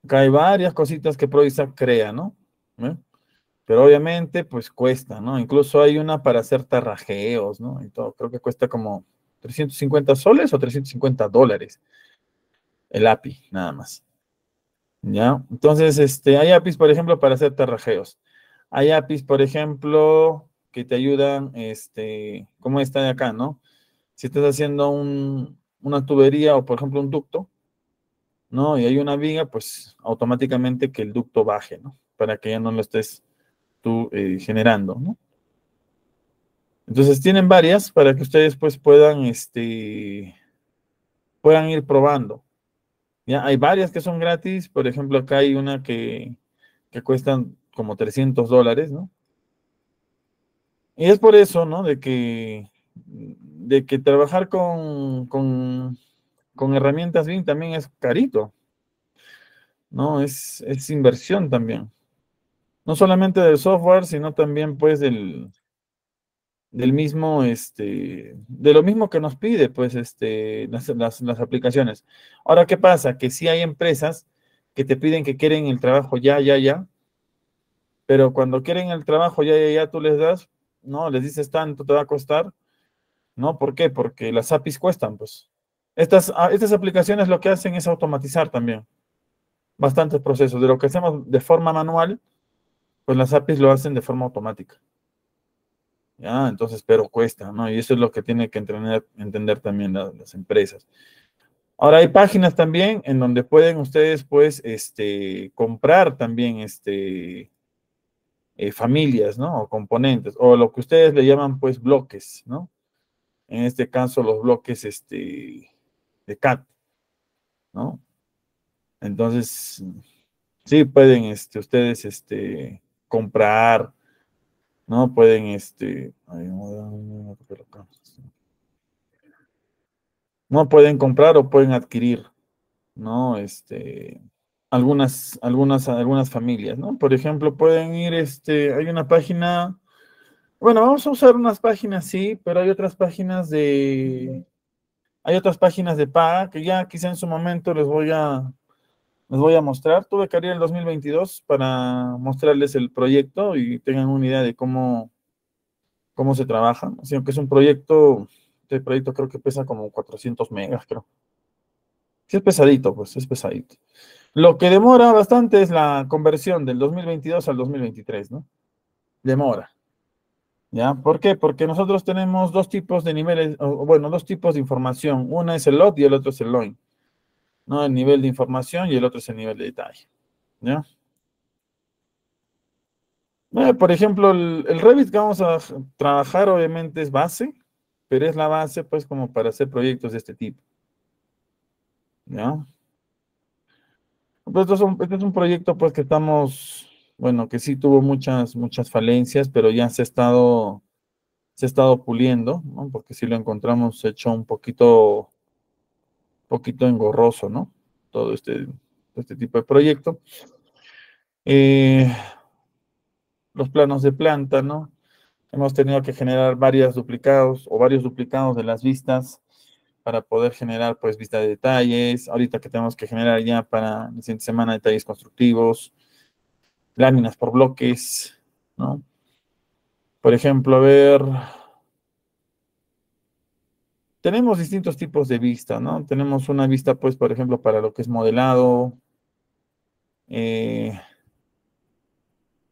Acá hay varias cositas que Proisac crea, ¿no? ¿Eh? Pero obviamente, pues cuesta, ¿no? Incluso hay una para hacer tarrajeos, ¿no? Y todo. Creo que cuesta como 350 soles o 350 dólares el API, nada más. ¿Ya? Entonces, este, hay APIs, por ejemplo, para hacer terrajeos. Hay APIs, por ejemplo, que te ayudan, este, como está de acá, ¿no? Si estás haciendo una tubería o, por ejemplo, un ducto, ¿no? Y hay una viga, pues automáticamente que el ducto baje, ¿no? Para que ya no lo estés tú eh, generando, ¿no? Entonces tienen varias para que ustedes pues puedan, este, puedan ir probando. Ya hay varias que son gratis, por ejemplo, acá hay una que, que cuestan como 300 dólares, ¿no? Y es por eso, ¿no? De que, de que trabajar con, herramientas BIM también es carito, ¿no? Es, es inversión también. No solamente del software, sino también pues del, del mismo, este, de lo mismo que nos pide, pues, este, las, aplicaciones. Ahora, ¿qué pasa? Que sí hay empresas que te piden que quieren el trabajo ya, ya, ya, pero cuando quieren el trabajo ya, ya, ya, tú les das, ¿no? Les dices tanto, te va a costar, ¿no? ¿Por qué? Porque las APIs cuestan, pues. Estas, ah, estas aplicaciones lo que hacen es automatizar también bastantes procesos. De lo que hacemos de forma manual, pues las APIs lo hacen de forma automática. Ah, entonces, pero cuesta, ¿no? Y eso es lo que tienen que entender también las empresas. Ahora hay páginas también en donde pueden ustedes, pues, este, comprar también, este, eh, familias, ¿no? O componentes, o lo que ustedes le llaman, pues, bloques, ¿no? En este caso, los bloques, este, de CAT, ¿no? Entonces, sí pueden, este, ustedes, este, comprar, no, pueden, este, no pueden comprar o pueden adquirir, ¿no? Este, algunas, algunas, algunas familias, ¿no? Por ejemplo, pueden ir, este, hay una página, bueno, vamos a usar unas páginas, sí, pero hay otras páginas de, hay otras páginas de paga que ya quizá en su momento les voy a, les voy a mostrar. Tuve que abrir el 2022 para mostrarles el proyecto y tengan una idea de cómo, cómo se trabaja. Así que es un proyecto, este proyecto creo que pesa como 400 megas, creo. Sí es pesadito, pues es pesadito. Lo que demora bastante es la conversión del 2022 al 2023, ¿no? Demora. ¿Ya? ¿Por qué? Porque nosotros tenemos dos tipos de niveles, o, bueno, dos tipos de información. Una es el lot y el otro es el loin. ¿no? El nivel de información y el otro es el nivel de detalle, ¿ya? por ejemplo, el, el, Revit que vamos a trabajar obviamente es base, pero es la base pues como para hacer proyectos de este tipo, ¿ya? Pues, es un, este es un proyecto pues que estamos, bueno, que sí tuvo muchas, muchas falencias, pero ya se ha estado se ha estado puliendo, ¿no? porque si lo encontramos hecho un poquito poquito engorroso, ¿no? Todo este, este tipo de proyecto. Eh, los planos de planta, ¿no? Hemos tenido que generar varios duplicados o varios duplicados de las vistas para poder generar, pues, vista de detalles. Ahorita que tenemos que generar ya para la siguiente semana detalles constructivos, láminas por bloques, ¿no? Por ejemplo, a ver, tenemos distintos tipos de vistas, ¿no? Tenemos una vista, pues, por ejemplo, para lo que es modelado. Eh,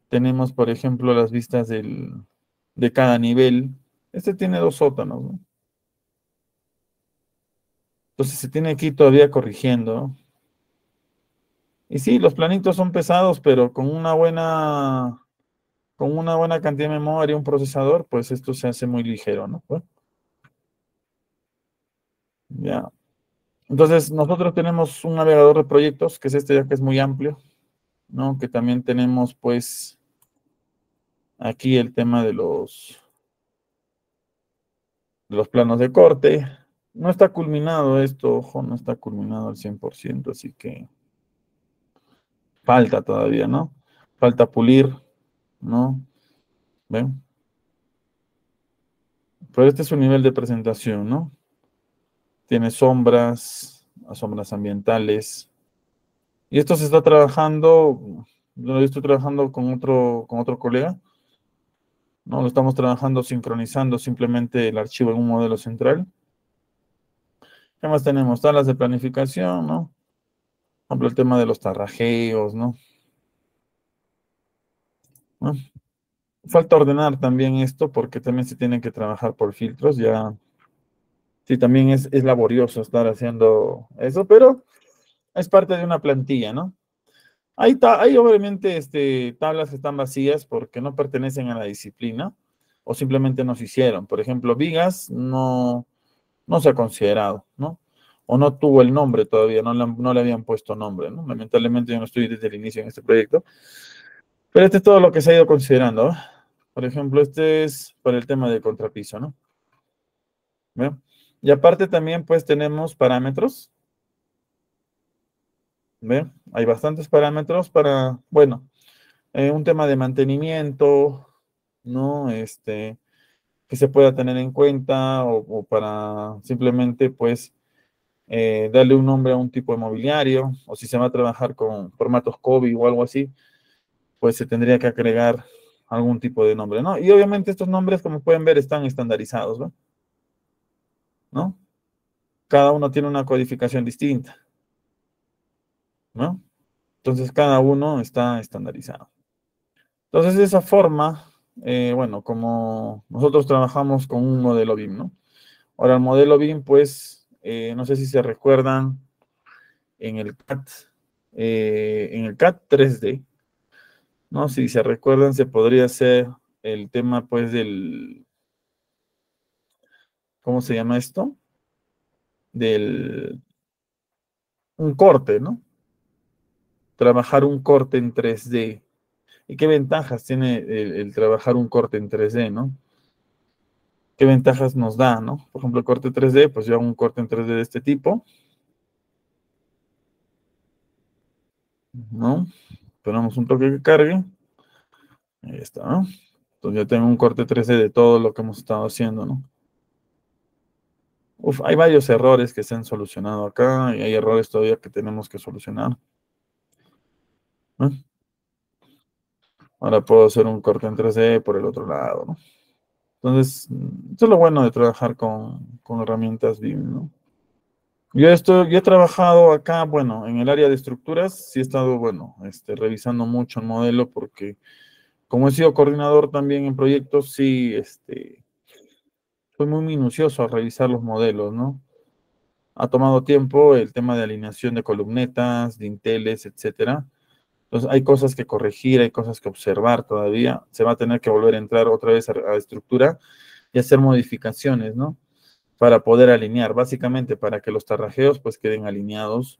tenemos, por ejemplo, las vistas de cada nivel. Este tiene dos sótanos, ¿no? Entonces se tiene aquí todavía corrigiendo. Y sí, los planitos son pesados, pero con una buena con una buena cantidad de memoria y un procesador, pues esto se hace muy ligero, ¿no? ¿ya? Entonces, nosotros tenemos un navegador de proyectos, que es este ya que es muy amplio, ¿no? Que también tenemos, pues, aquí el tema de los, los planos de corte. No está culminado esto, ojo, no está culminado al 100%, así que falta todavía, ¿no? Falta pulir, ¿no? ¿Ven? Pero este es su nivel de presentación, ¿no? tiene sombras, sombras ambientales. Y esto se está trabajando, lo estoy trabajando con otro, con otro colega. ¿no? Lo estamos trabajando sincronizando simplemente el archivo en un modelo central. ¿Qué más tenemos? Tablas de planificación, ¿no? Por ejemplo, el tema de los tarrajeos, ¿no? Falta ordenar también esto porque también se tienen que trabajar por filtros. Ya Sí, también es, laborioso estar haciendo eso, pero es parte de una plantilla, ¿no? Hay, obviamente este, tablas que están vacías porque no pertenecen a la disciplina o simplemente no se hicieron. Por ejemplo, Vigas no, no se ha considerado, ¿no? O no tuvo el nombre todavía, no, le habían puesto nombre, ¿no? Lamentablemente yo no estoy desde el inicio en este proyecto. Pero este es todo lo que se ha ido considerando. Por ejemplo, este es para el tema del contrapiso, ¿no? Y aparte también pues tenemos parámetros. ¿Ven? Hay bastantes parámetros para, bueno, eh, un tema de mantenimiento, ¿no? Este, que se pueda tener en cuenta o, para simplemente pues eh, darle un nombre a un tipo de mobiliario o si se va a trabajar con formatos COBI o algo así, pues se tendría que agregar algún tipo de nombre, ¿no? Y obviamente estos nombres, como pueden ver, están estandarizados, ¿no? ¿no? Cada uno tiene una codificación distinta, ¿no? Entonces cada uno está estandarizado. Entonces de esa forma, eh, bueno, como nosotros trabajamos con un modelo BIM, ¿no? Ahora el modelo BIM, pues, eh, no sé si se recuerdan en el CAT, eh, en el CAT 3D, ¿no? Si se recuerdan, se podría hacer el tema, pues, del, ¿cómo se llama esto? Del un corte, ¿no? Trabajar un corte en 3D. ¿Y qué ventajas tiene el, trabajar un corte en 3D, no? ¿Qué ventajas nos da, no? Por ejemplo, el corte 3D, pues yo hago un corte en 3D de este tipo. ¿No? Esperamos un toque que cargue. Ahí está, ¿no? Entonces ya tengo un corte 3D de todo lo que hemos estado haciendo, ¿no? Uf, hay varios errores que se han solucionado acá y hay errores todavía que tenemos que solucionar. Ahora puedo hacer un corte en 3D por el otro lado, Entonces, eso es lo bueno de trabajar con, con herramientas BIM, ¿no? Yo, yo he trabajado acá, bueno, en el área de estructuras, sí he estado, bueno, este, revisando mucho el modelo porque como he sido coordinador también en proyectos, sí, este, fue muy minucioso a revisar los modelos, ¿no? Ha tomado tiempo el tema de alineación de columnetas, dinteles, etcétera. Entonces hay cosas que corregir, hay cosas que observar todavía. Se va a tener que volver a entrar otra vez a, la estructura y hacer modificaciones, ¿no? Para poder alinear, básicamente para que los tarrajeos pues queden alineados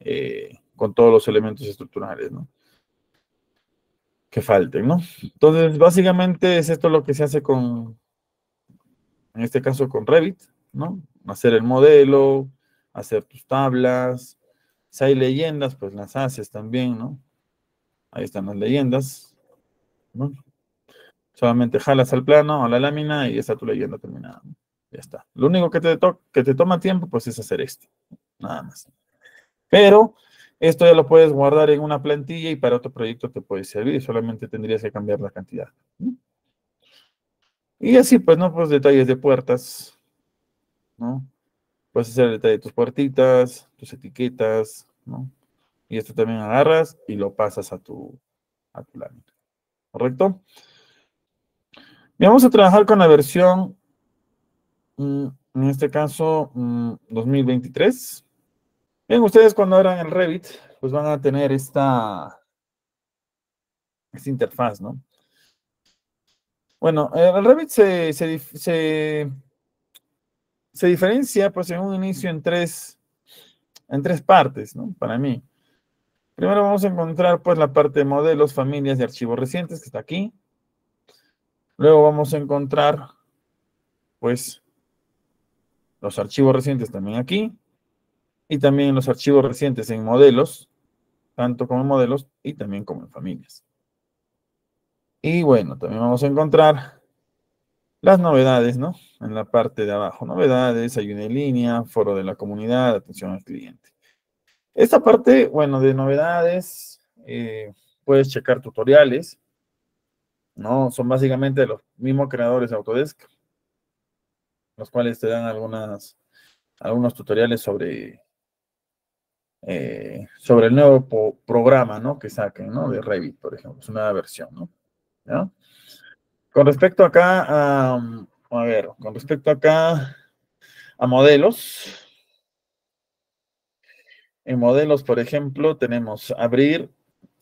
eh, con todos los elementos estructurales, ¿no? Que falten, ¿no? Entonces, básicamente es esto lo que se hace con, en este caso con Revit, ¿no? Hacer el modelo, hacer tus tablas. Si hay leyendas, pues las haces también, ¿no? Ahí están las leyendas, ¿no? Solamente jalas al plano, a la lámina y está tu leyenda terminada. Ya está. Lo único que te, que te toma tiempo, pues es hacer esto, nada más. Pero esto ya lo puedes guardar en una plantilla y para otro proyecto te puede servir, solamente tendrías que cambiar la cantidad. ¿no? Y así, pues, ¿no? Pues detalles de puertas, ¿no? Puedes hacer el detalle de tus puertitas, tus etiquetas, ¿no? Y esto también agarras y lo pasas a tu, a tu lámina. ¿Correcto? Y vamos a trabajar con la versión, mm, en este caso, 2023. Mm, Bien, ustedes cuando abran el Revit, pues van a tener esta, esta interfaz, ¿no? Bueno, eh, el Revit se, se, diferencia, pues, en un inicio, en tres, en tres partes, ¿no? Para mí. Primero vamos a encontrar, pues, la parte de modelos, familias y archivos recientes, que está aquí. Luego vamos a encontrar, pues, los archivos recientes también aquí. Y también los archivos recientes en modelos, tanto como en modelos y también como en familias. Y bueno, también vamos a encontrar las novedades, ¿no? En la parte de abajo, novedades, ayuda en línea, foro de la comunidad, atención al cliente. Esta parte, bueno, de novedades, eh, puedes checar tutoriales, ¿no? Son básicamente los mismos creadores de Autodesk, los cuales te dan algunas, algunos tutoriales sobre, eh, sobre el nuevo programa, ¿no? Que saquen, ¿no? De Revit, por ejemplo, es una versión, ¿no? Con respecto acá a, ver, con respecto acá a modelos, en modelos, por ejemplo, tenemos abrir,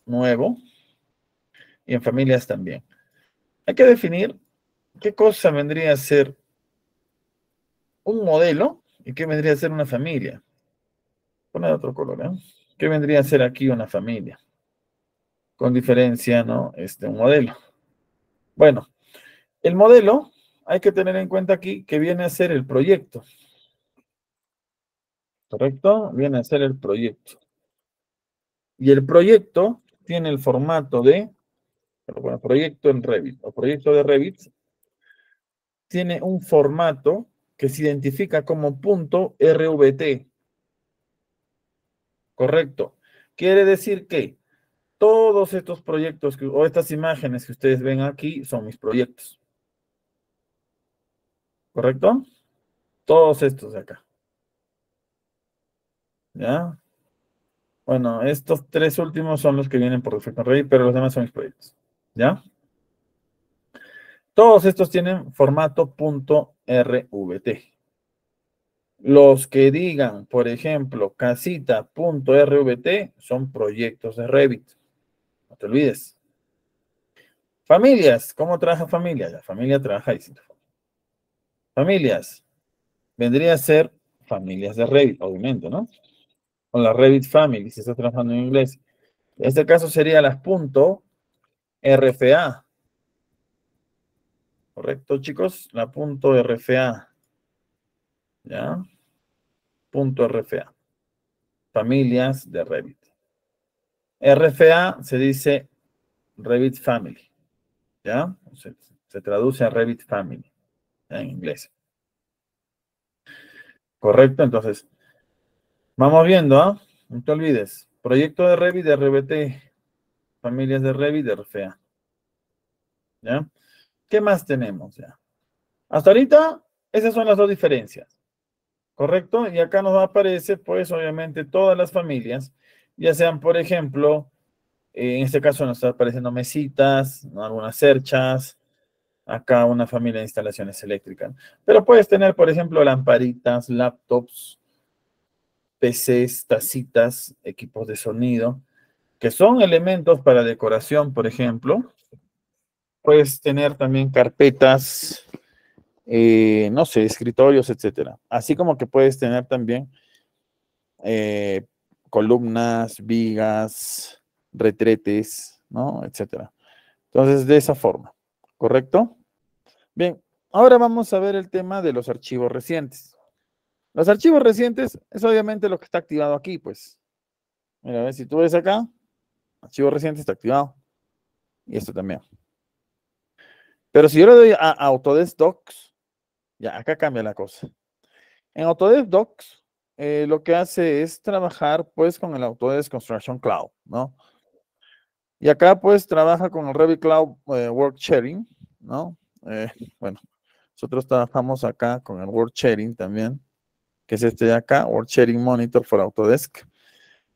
nuevo, y en familias también. Hay que definir qué cosa vendría a ser un modelo y qué vendría a ser una familia. Poner otro color, ¿eh? ¿Qué vendría a ser aquí una familia? Con diferencia, ¿no? Este, un modelo. Bueno, el modelo hay que tener en cuenta aquí que viene a ser el proyecto. ¿Correcto? Viene a ser el proyecto. Y el proyecto tiene el formato de, bueno, proyecto en Revit o proyecto de Revit, tiene un formato que se identifica como punto RVT. Correcto. Quiere decir que todos estos proyectos o estas imágenes que ustedes ven aquí son mis proyectos. ¿Correcto? Todos estos de acá. ¿Ya? Bueno, estos tres últimos son los que vienen por defecto en Revit, pero los demás son mis proyectos. ¿Ya? Todos estos tienen formato .rvt. Los que digan, por ejemplo, casita.rvt son proyectos de Revit. No te olvides. Familias, ¿cómo trabaja familia? La familia trabaja Familias, vendría a ser familias de Revit, obviamente, ¿no? Con la Revit Family, si estás trabajando en inglés. En este caso sería las punto RFA. ¿Correcto, chicos? La punto RFA. ¿Ya? Punto RFA. Familias de Revit. RFA se dice Revit Family, ¿ya? Se, traduce a Revit Family en inglés. Correcto, entonces, vamos viendo, ¿ah? No te olvides, proyecto de Revit, de RBT, familias de Revit, RFA. ¿Ya? ¿Qué más tenemos? Ya? Hasta ahorita, esas son las dos diferencias. ¿Correcto? Y acá nos aparece, pues, obviamente, todas las familias ya sean, por ejemplo, eh, en este caso nos están apareciendo mesitas, algunas cerchas, acá una familia de instalaciones eléctricas. Pero puedes tener, por ejemplo, lamparitas, laptops, PCs, tacitas, equipos de sonido, que son elementos para decoración, por ejemplo. Puedes tener también carpetas, eh, no sé, escritorios, etcétera. Así como que puedes tener también eh, columnas, vigas, retretes, ¿no? Etcétera. Entonces, de esa forma, ¿correcto? Bien, ahora vamos a ver el tema de los archivos recientes. Los archivos recientes es obviamente lo que está activado aquí, pues. Mira, a ver si tú ves acá, archivo reciente está activado. Y esto también. Pero si yo le doy a Autodesk Docs, ya acá cambia la cosa. En Autodesk Docs, eh, lo que hace es trabajar pues con el Autodesk Construction Cloud, ¿no? Y acá pues trabaja con el Revit Cloud eh, Work Sharing, ¿no? Eh, bueno, nosotros trabajamos acá con el Work Sharing también, que es este de acá, Work Sharing Monitor for Autodesk,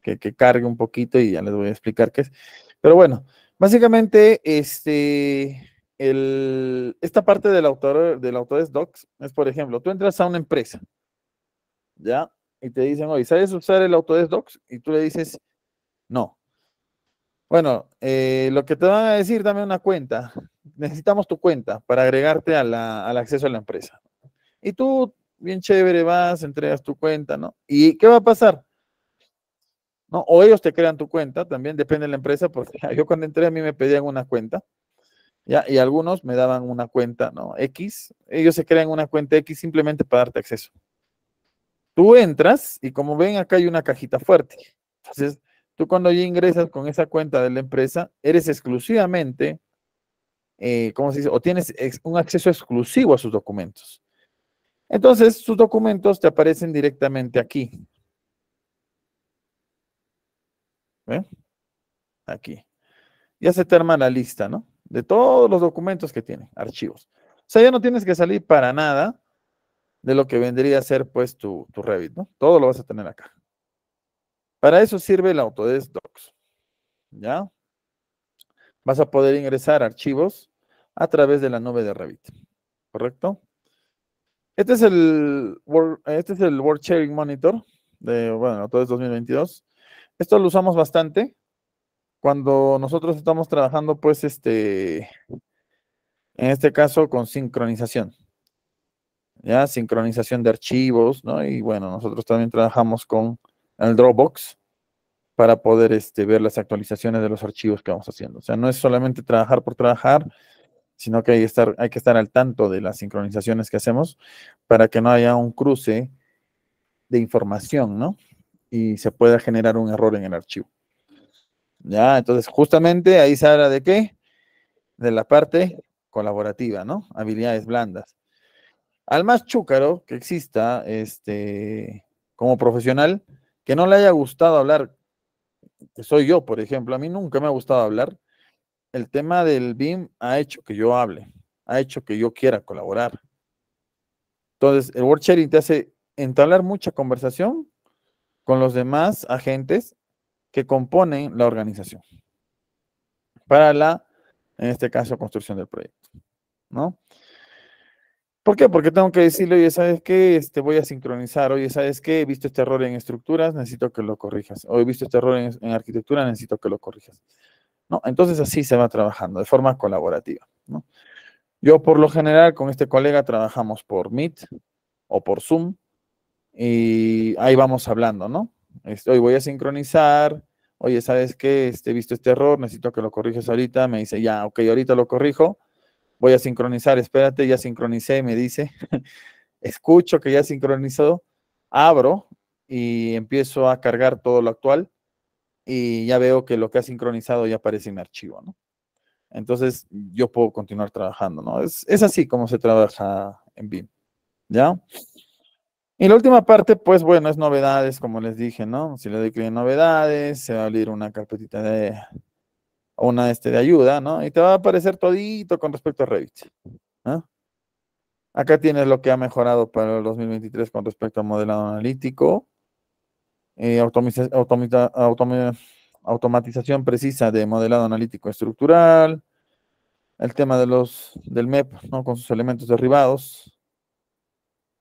que, cargue un poquito y ya les voy a explicar qué es. Pero bueno, básicamente este... El, esta parte del, autor, del Autodesk Docs es, por ejemplo, tú entras a una empresa, ¿ya? y te dicen, oye, ¿sabes usar el Autodesk Docs? Y tú le dices, no. Bueno, eh, lo que te van a decir, dame una cuenta. Necesitamos tu cuenta para agregarte al acceso a la empresa. Y tú, bien chévere, vas, entregas tu cuenta, ¿no? ¿Y qué va a pasar? ¿No? O ellos te crean tu cuenta, también depende de la empresa, porque yo cuando entré a mí me pedían una cuenta. Ya, y algunos me daban una cuenta, ¿no? X. Ellos se crean una cuenta X simplemente para darte acceso. Tú entras y como ven acá hay una cajita fuerte. Entonces, tú cuando ya ingresas con esa cuenta de la empresa, eres exclusivamente, eh, ¿cómo se dice? O tienes un acceso exclusivo a sus documentos. Entonces, sus documentos te aparecen directamente aquí. ¿Ven? Aquí. Ya se te la lista, ¿no? De todos los documentos que tiene, archivos. O sea, ya no tienes que salir para nada de lo que vendría a ser pues tu, tu Revit, ¿no? Todo lo vas a tener acá. Para eso sirve el Autodesk Docs, ¿ya? Vas a poder ingresar archivos a través de la nube de Revit, ¿correcto? Este es el Word, este es el Sharing Monitor de, bueno, Autodesk 2022. Esto lo usamos bastante cuando nosotros estamos trabajando, pues, este, en este caso, con sincronización, ¿ya? sincronización de archivos, ¿no? Y bueno, nosotros también trabajamos con el Dropbox para poder este, ver las actualizaciones de los archivos que vamos haciendo. O sea, no es solamente trabajar por trabajar, sino que hay que estar, hay que estar al tanto de las sincronizaciones que hacemos para que no haya un cruce de información, ¿no? Y se pueda generar un error en el archivo. Ya, entonces justamente ahí se habla de qué? De la parte colaborativa, ¿no? Habilidades blandas al más chúcaro que exista este, como profesional que no le haya gustado hablar, que soy yo, por ejemplo, a mí nunca me ha gustado hablar, el tema del BIM ha hecho que yo hable, ha hecho que yo quiera colaborar. Entonces, el WordSharing te hace entablar mucha conversación con los demás agentes que componen la organización para la, en este caso, construcción del proyecto, ¿no? ¿Por qué? Porque tengo que decirle, oye, ¿sabes qué? Este, voy a sincronizar, oye, ¿sabes qué? He visto este error en estructuras, necesito que lo corrijas. O he visto este error en, arquitectura, necesito que lo corrijas. ¿No? Entonces así se va trabajando, de forma colaborativa. Yo por lo general con este colega trabajamos por Meet o por Zoom y ahí vamos hablando, ¿no? Hoy este, voy a sincronizar, oye, ¿sabes qué? Este, he visto este error, necesito que lo corrijas ahorita. Me dice, ya, ok, ahorita lo corrijo voy a sincronizar, espérate, ya sincronicé, me dice, escucho que ya sincronizado, abro y empiezo a cargar todo lo actual y ya veo que lo que ha sincronizado ya aparece en archivo, ¿no? Entonces yo puedo continuar trabajando, ¿no? Es, es así como se trabaja en BIM, ¿ya? Y la última parte, pues bueno, es novedades, como les dije, ¿no? Si le doy clic en novedades, se va a abrir una carpetita de, una este, de ayuda, ¿no? Y te va a aparecer todito con respecto a Revit. ¿no? Acá tienes lo que ha mejorado para el 2023 con respecto a modelado analítico, eh, automatización precisa de modelado analítico estructural, el tema de los, del MEP, ¿no? Con sus elementos derribados,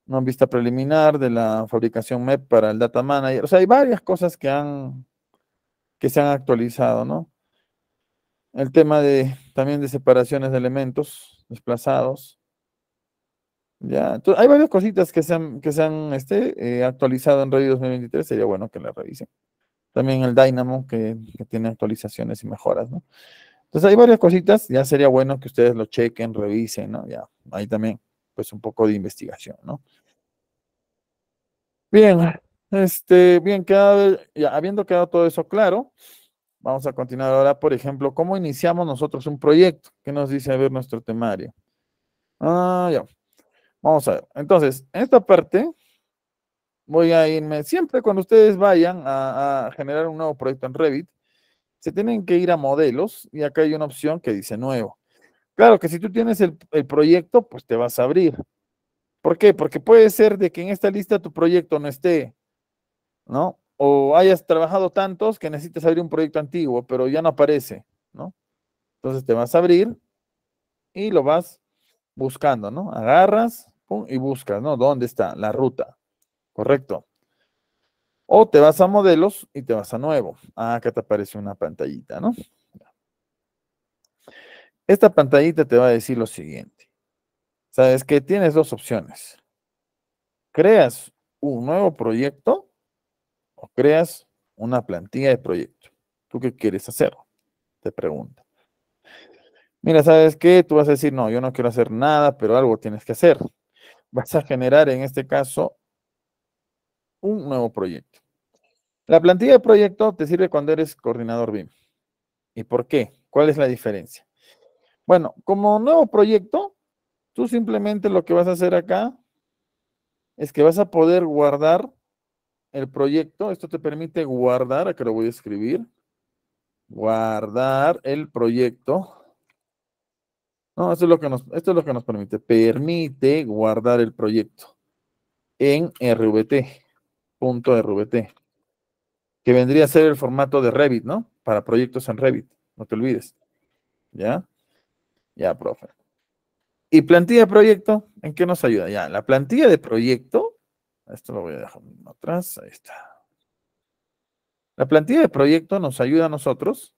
¿no? Vista preliminar de la fabricación MEP para el Data Manager. O sea, hay varias cosas que han, que se han actualizado, ¿no? El tema de también de separaciones de elementos desplazados. Ya, hay varias cositas que se han, que se este, eh, actualizado en red 2023, sería bueno que la revisen. También el Dynamo, que, tiene actualizaciones y mejoras, Entonces hay varias cositas, ya sería bueno que ustedes lo chequen, revisen, ¿no? Ya, ahí también, pues un poco de investigación, ¿no? Bien, este, bien, quedado, habiendo quedado todo eso claro, Vamos a continuar ahora, por ejemplo, cómo iniciamos nosotros un proyecto. ¿Qué nos dice a ver nuestro temario? Ah, ya. Vamos a ver. Entonces, en esta parte voy a irme. Siempre cuando ustedes vayan a, generar un nuevo proyecto en Revit, se tienen que ir a modelos y acá hay una opción que dice nuevo. Claro que si tú tienes el, el, proyecto, pues te vas a abrir. ¿Por qué? Porque puede ser de que en esta lista tu proyecto no esté, ¿no? o hayas trabajado tantos que necesitas abrir un proyecto antiguo, pero ya no aparece, ¿no? Entonces te vas a abrir y lo vas buscando, ¿no? Agarras y buscas, ¿no? ¿Dónde está la ruta? Correcto. O te vas a modelos y te vas a nuevo. Ah, acá te aparece una pantallita, ¿no? Esta pantallita te va a decir lo siguiente. Sabes que tienes dos opciones. Creas un nuevo proyecto o creas una plantilla de proyecto. ¿Tú qué quieres hacer? Te pregunta. Mira, ¿sabes qué? Tú vas a decir, no, yo no quiero hacer nada, pero algo tienes que hacer. Vas a generar, en este caso, un nuevo proyecto. La plantilla de proyecto te sirve cuando eres coordinador BIM. ¿Y por qué? ¿Cuál es la diferencia? Bueno, como nuevo proyecto, tú simplemente lo que vas a hacer acá es que vas a poder guardar el proyecto. Esto te permite guardar, acá lo voy a escribir. Guardar el proyecto. No, esto es lo que nos, esto es lo que nos permite. Permite guardar el proyecto en RVT. Punto RVT. Que vendría a ser el formato de Revit, ¿no? Para proyectos en Revit. No te olvides. ¿Ya? Ya, profe. ¿Y plantilla de proyecto? ¿En qué nos ayuda? Ya, la plantilla de proyecto esto lo voy a dejar atrás. Ahí está. La plantilla de proyecto nos ayuda a nosotros.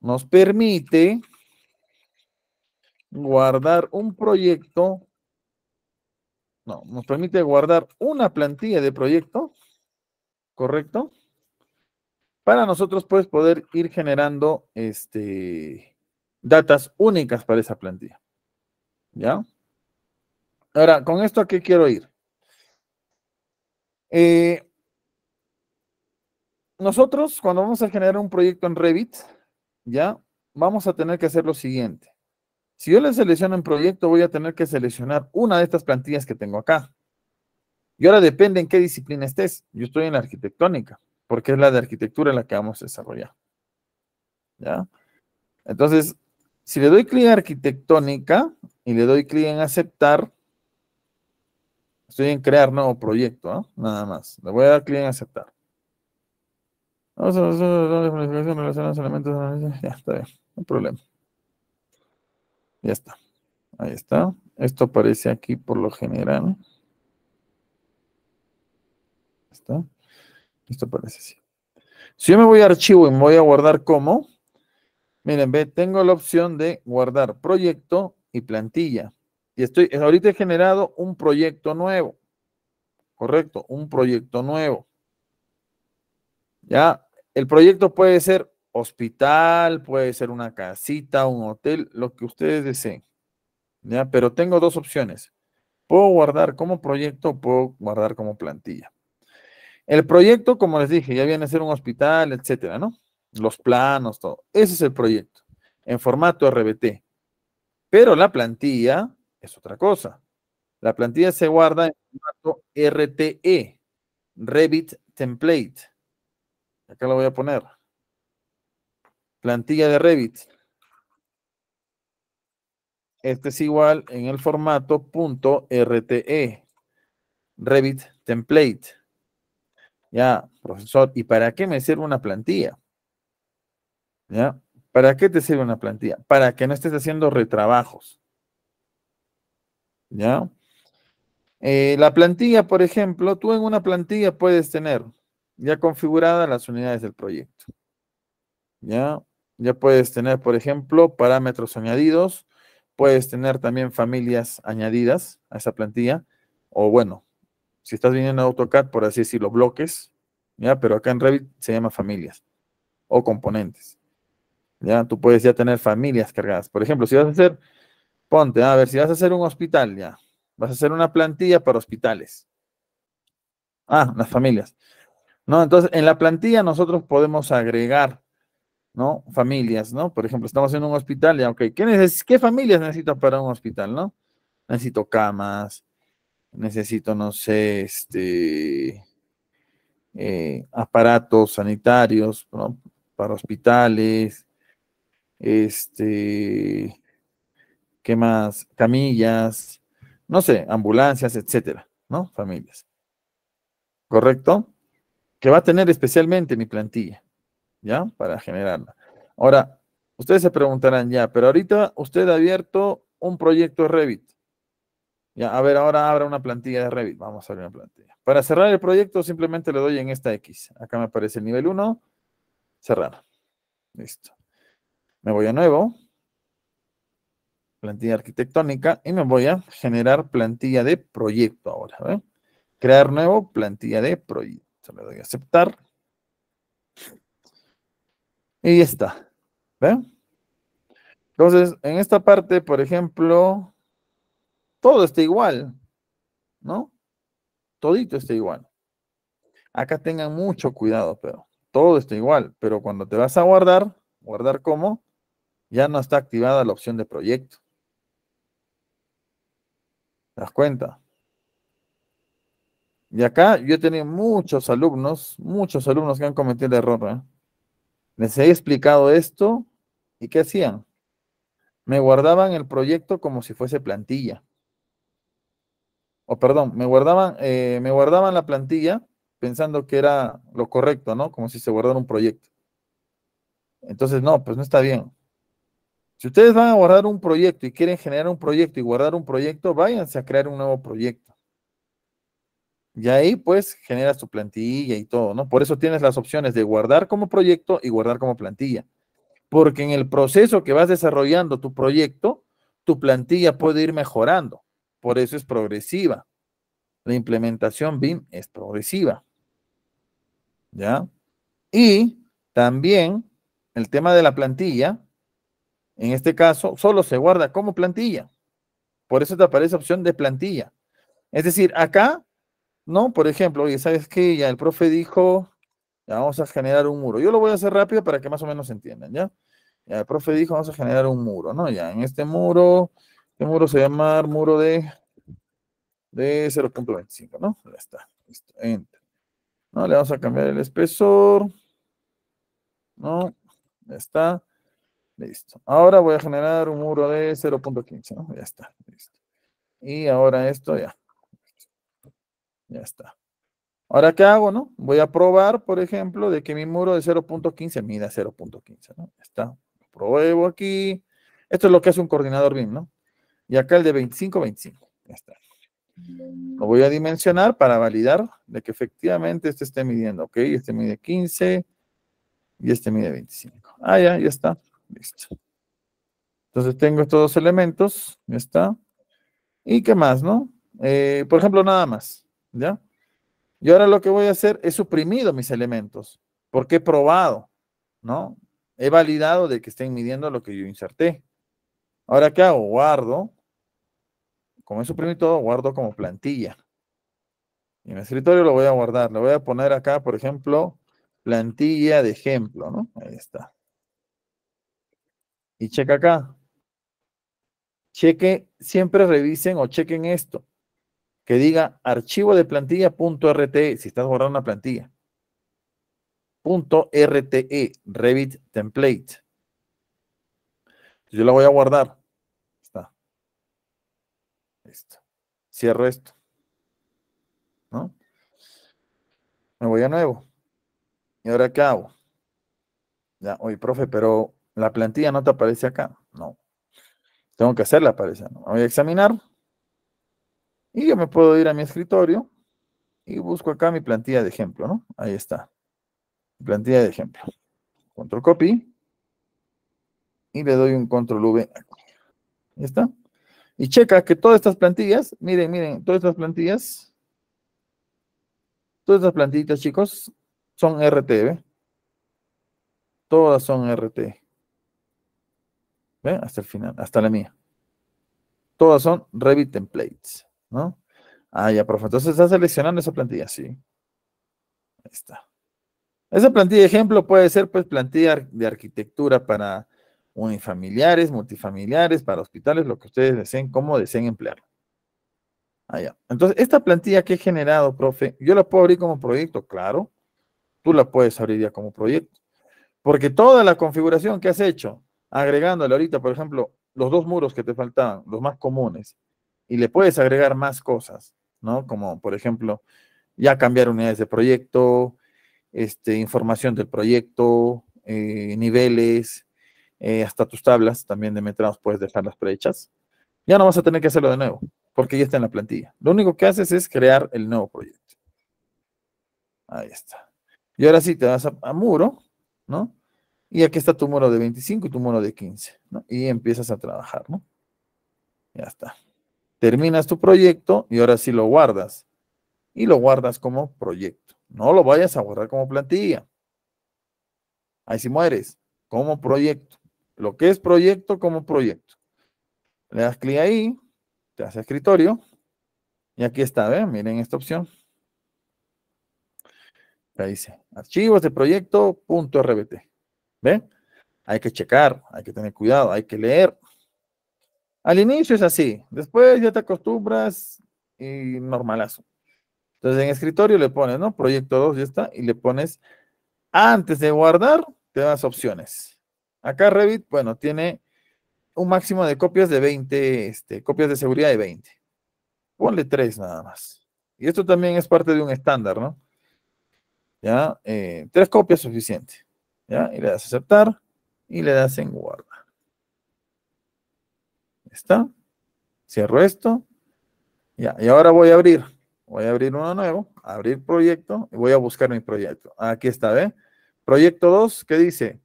Nos permite guardar un proyecto. No, nos permite guardar una plantilla de proyecto. ¿Correcto? Para nosotros, pues, poder ir generando este, datas únicas para esa plantilla. ¿Ya? Ahora, ¿con esto a qué quiero ir? Eh, nosotros, cuando vamos a generar un proyecto en Revit, ya vamos a tener que hacer lo siguiente. Si yo le selecciono un proyecto, voy a tener que seleccionar una de estas plantillas que tengo acá. Y ahora depende en qué disciplina estés. Yo estoy en la arquitectónica, porque es la de arquitectura la que vamos a desarrollar. ¿Ya? Entonces, si le doy clic en arquitectónica y le doy clic en aceptar, Estoy en crear nuevo proyecto, ¿no? Nada más. Le voy a dar clic en aceptar. Vamos a la planificación relacionada a los elementos. Ya está bien, no hay problema. Ya está. Ahí está. Esto aparece aquí por lo general. ¿Está? Esto aparece así. Si yo me voy a archivo y me voy a guardar como, miren, ve, tengo la opción de guardar proyecto y plantilla. Y estoy, eh, ahorita he generado un proyecto nuevo. Correcto, un proyecto nuevo. Ya, el proyecto puede ser hospital, puede ser una casita, un hotel, lo que ustedes deseen. Ya, pero tengo dos opciones. Puedo guardar como proyecto, puedo guardar como plantilla. El proyecto, como les dije, ya viene a ser un hospital, etcétera, ¿no? Los planos, todo. Ese es el proyecto, en formato RBT. Pero la plantilla es otra cosa. La plantilla se guarda en formato RTE, Revit Template. Acá lo voy a poner. Plantilla de Revit. Este es igual en el formato .rte, Revit Template. Ya, profesor, ¿y para qué me sirve una plantilla? ¿Ya? ¿Para qué te sirve una plantilla? Para que no estés haciendo retrabajos. ¿ya? Eh, la plantilla, por ejemplo, tú en una plantilla puedes tener ya configuradas las unidades del proyecto. ¿Ya? Ya puedes tener, por ejemplo, parámetros añadidos, puedes tener también familias añadidas a esa plantilla, o bueno, si estás viendo en AutoCAD, por así decirlo, bloques, ¿ya? Pero acá en Revit se llama familias o componentes. ¿Ya? Tú puedes ya tener familias cargadas. Por ejemplo, si vas a hacer Ponte, a ver, si vas a hacer un hospital ya, vas a hacer una plantilla para hospitales. Ah, las familias. No, entonces en la plantilla nosotros podemos agregar, ¿no? Familias, ¿no? Por ejemplo, estamos en un hospital, ya, ok, ¿qué, qué familias necesito para un hospital, no? Necesito camas, necesito, no sé, este, eh, aparatos sanitarios ¿no? para hospitales, este, ¿qué más? Camillas, no sé, ambulancias, etcétera, ¿no? Familias. ¿Correcto? Que va a tener especialmente mi plantilla, ¿ya? Para generarla. Ahora, ustedes se preguntarán ya, pero ahorita usted ha abierto un proyecto Revit. Ya, a ver, ahora abra una plantilla de Revit. Vamos a abrir una plantilla. Para cerrar el proyecto, simplemente le doy en esta X. Acá me aparece el nivel 1. Cerrar. Listo. Me voy a nuevo plantilla arquitectónica y me voy a generar plantilla de proyecto ahora. Crear nuevo, plantilla de proyecto. Le doy a aceptar. Y ya está. ¿Ven? Entonces, en esta parte, por ejemplo, todo está igual, ¿no? Todito está igual. Acá tengan mucho cuidado, pero todo está igual. Pero cuando te vas a guardar, guardar como, ya no está activada la opción de proyecto. ¿Te das cuenta? Y acá yo he tenido muchos alumnos, muchos alumnos que han cometido el error. ¿eh? Les he explicado esto y ¿qué hacían? Me guardaban el proyecto como si fuese plantilla. O perdón, me guardaban, eh, me guardaban la plantilla pensando que era lo correcto, ¿no? Como si se guardara un proyecto. Entonces, no, pues no está bien. Si ustedes van a guardar un proyecto y quieren generar un proyecto y guardar un proyecto, váyanse a crear un nuevo proyecto. Y ahí pues generas tu plantilla y todo, ¿no? Por eso tienes las opciones de guardar como proyecto y guardar como plantilla. Porque en el proceso que vas desarrollando tu proyecto, tu plantilla puede ir mejorando. Por eso es progresiva. La implementación BIM es progresiva. ¿Ya? Y también el tema de la plantilla en este caso, solo se guarda como plantilla. Por eso te aparece opción de plantilla. Es decir, acá, ¿no? Por ejemplo, oye, ¿sabes qué? Ya el profe dijo, ya vamos a generar un muro. Yo lo voy a hacer rápido para que más o menos entiendan, ¿ya? Ya el profe dijo, vamos a generar un muro, ¿no? Ya en este muro, este muro se llama muro de, de 0.25, ¿no? Ya está, listo, entra. ¿No? Le vamos a cambiar el espesor, ¿no? Ya está. Listo. Ahora voy a generar un muro de 0.15, ¿no? Ya está. Y ahora esto ya. Ya está. Ahora, ¿qué hago, no? Voy a probar, por ejemplo, de que mi muro de 0.15 mida 0.15, ¿no? está. Pruebo aquí. Esto es lo que hace un coordinador BIM, ¿no? Y acá el de 25, 25. Ya está. Lo voy a dimensionar para validar de que efectivamente este esté midiendo, ¿ok? Este mide 15 y este mide 25. Ah, ya, ya está. Listo. Entonces tengo estos dos elementos, ya está. ¿Y qué más, no? Eh, por ejemplo, nada más, ¿ya? Y ahora lo que voy a hacer es suprimido mis elementos, porque he probado, ¿no? He validado de que estén midiendo lo que yo inserté. Ahora, ¿qué hago? Guardo. Como he suprimido todo, guardo como plantilla. En el escritorio lo voy a guardar. Le voy a poner acá, por ejemplo, plantilla de ejemplo, ¿no? Ahí está. Y checa acá. Cheque, siempre revisen o chequen esto. Que diga archivo de plantilla.rte, si estás borrando una plantilla. Punto .rte, Revit Template. Yo la voy a guardar. Está. Listo. Cierro esto. ¿No? Me voy a nuevo. ¿Y ahora qué hago? Ya, oye, profe, pero la plantilla no te aparece acá. No. Tengo que hacerla aparecer. Voy a examinar. Y yo me puedo ir a mi escritorio y busco acá mi plantilla de ejemplo, ¿no? Ahí está. Plantilla de ejemplo. Control copy. Y le doy un control V. Ahí está. Y checa que todas estas plantillas, miren, miren, todas estas plantillas, todas estas plantillas, chicos, son RTV. Todas son RT. Hasta el final, hasta la mía. Todas son Revit templates, ¿no? Ah, ya, profe. Entonces está seleccionando esa plantilla, sí. Ahí está. Esa plantilla de ejemplo puede ser, pues, plantilla de arquitectura para unifamiliares, multifamiliares, para hospitales, lo que ustedes deseen, cómo deseen Ah, ya. Entonces, esta plantilla que he generado, profe, yo la puedo abrir como proyecto, claro. Tú la puedes abrir ya como proyecto. Porque toda la configuración que has hecho, agregándole ahorita, por ejemplo, los dos muros que te faltaban, los más comunes, y le puedes agregar más cosas, ¿no? Como, por ejemplo, ya cambiar unidades de proyecto, este, información del proyecto, eh, niveles, eh, hasta tus tablas también de metrados puedes las prehechas. Ya no vas a tener que hacerlo de nuevo, porque ya está en la plantilla. Lo único que haces es crear el nuevo proyecto. Ahí está. Y ahora sí te vas a muro, ¿no? Y aquí está tu muro de 25 y tu muro de 15, ¿no? Y empiezas a trabajar, ¿no? Ya está. Terminas tu proyecto y ahora sí lo guardas. Y lo guardas como proyecto. No lo vayas a guardar como plantilla. Ahí sí mueres. Como proyecto. Lo que es proyecto como proyecto. Le das clic ahí, te hace escritorio. Y aquí está, ¿ven? Miren esta opción. Ahí dice, archivos de proyecto.rbt. Hay que checar, hay que tener cuidado, hay que leer. Al inicio es así, después ya te acostumbras y normalazo. Entonces en escritorio le pones, ¿no? Proyecto 2, ya está, y le pones, antes de guardar, te das opciones. Acá Revit, bueno, tiene un máximo de copias de 20, este, copias de seguridad de 20. Ponle 3 nada más. Y esto también es parte de un estándar, ¿no? Ya, eh, tres copias suficiente. ¿ya? Y le das aceptar y le das en guardar. ¿Está? Cierro esto. y ahora voy a abrir. Voy a abrir uno nuevo, abrir proyecto y voy a buscar mi proyecto. Aquí está, ¿ve? Proyecto 2 ¿qué dice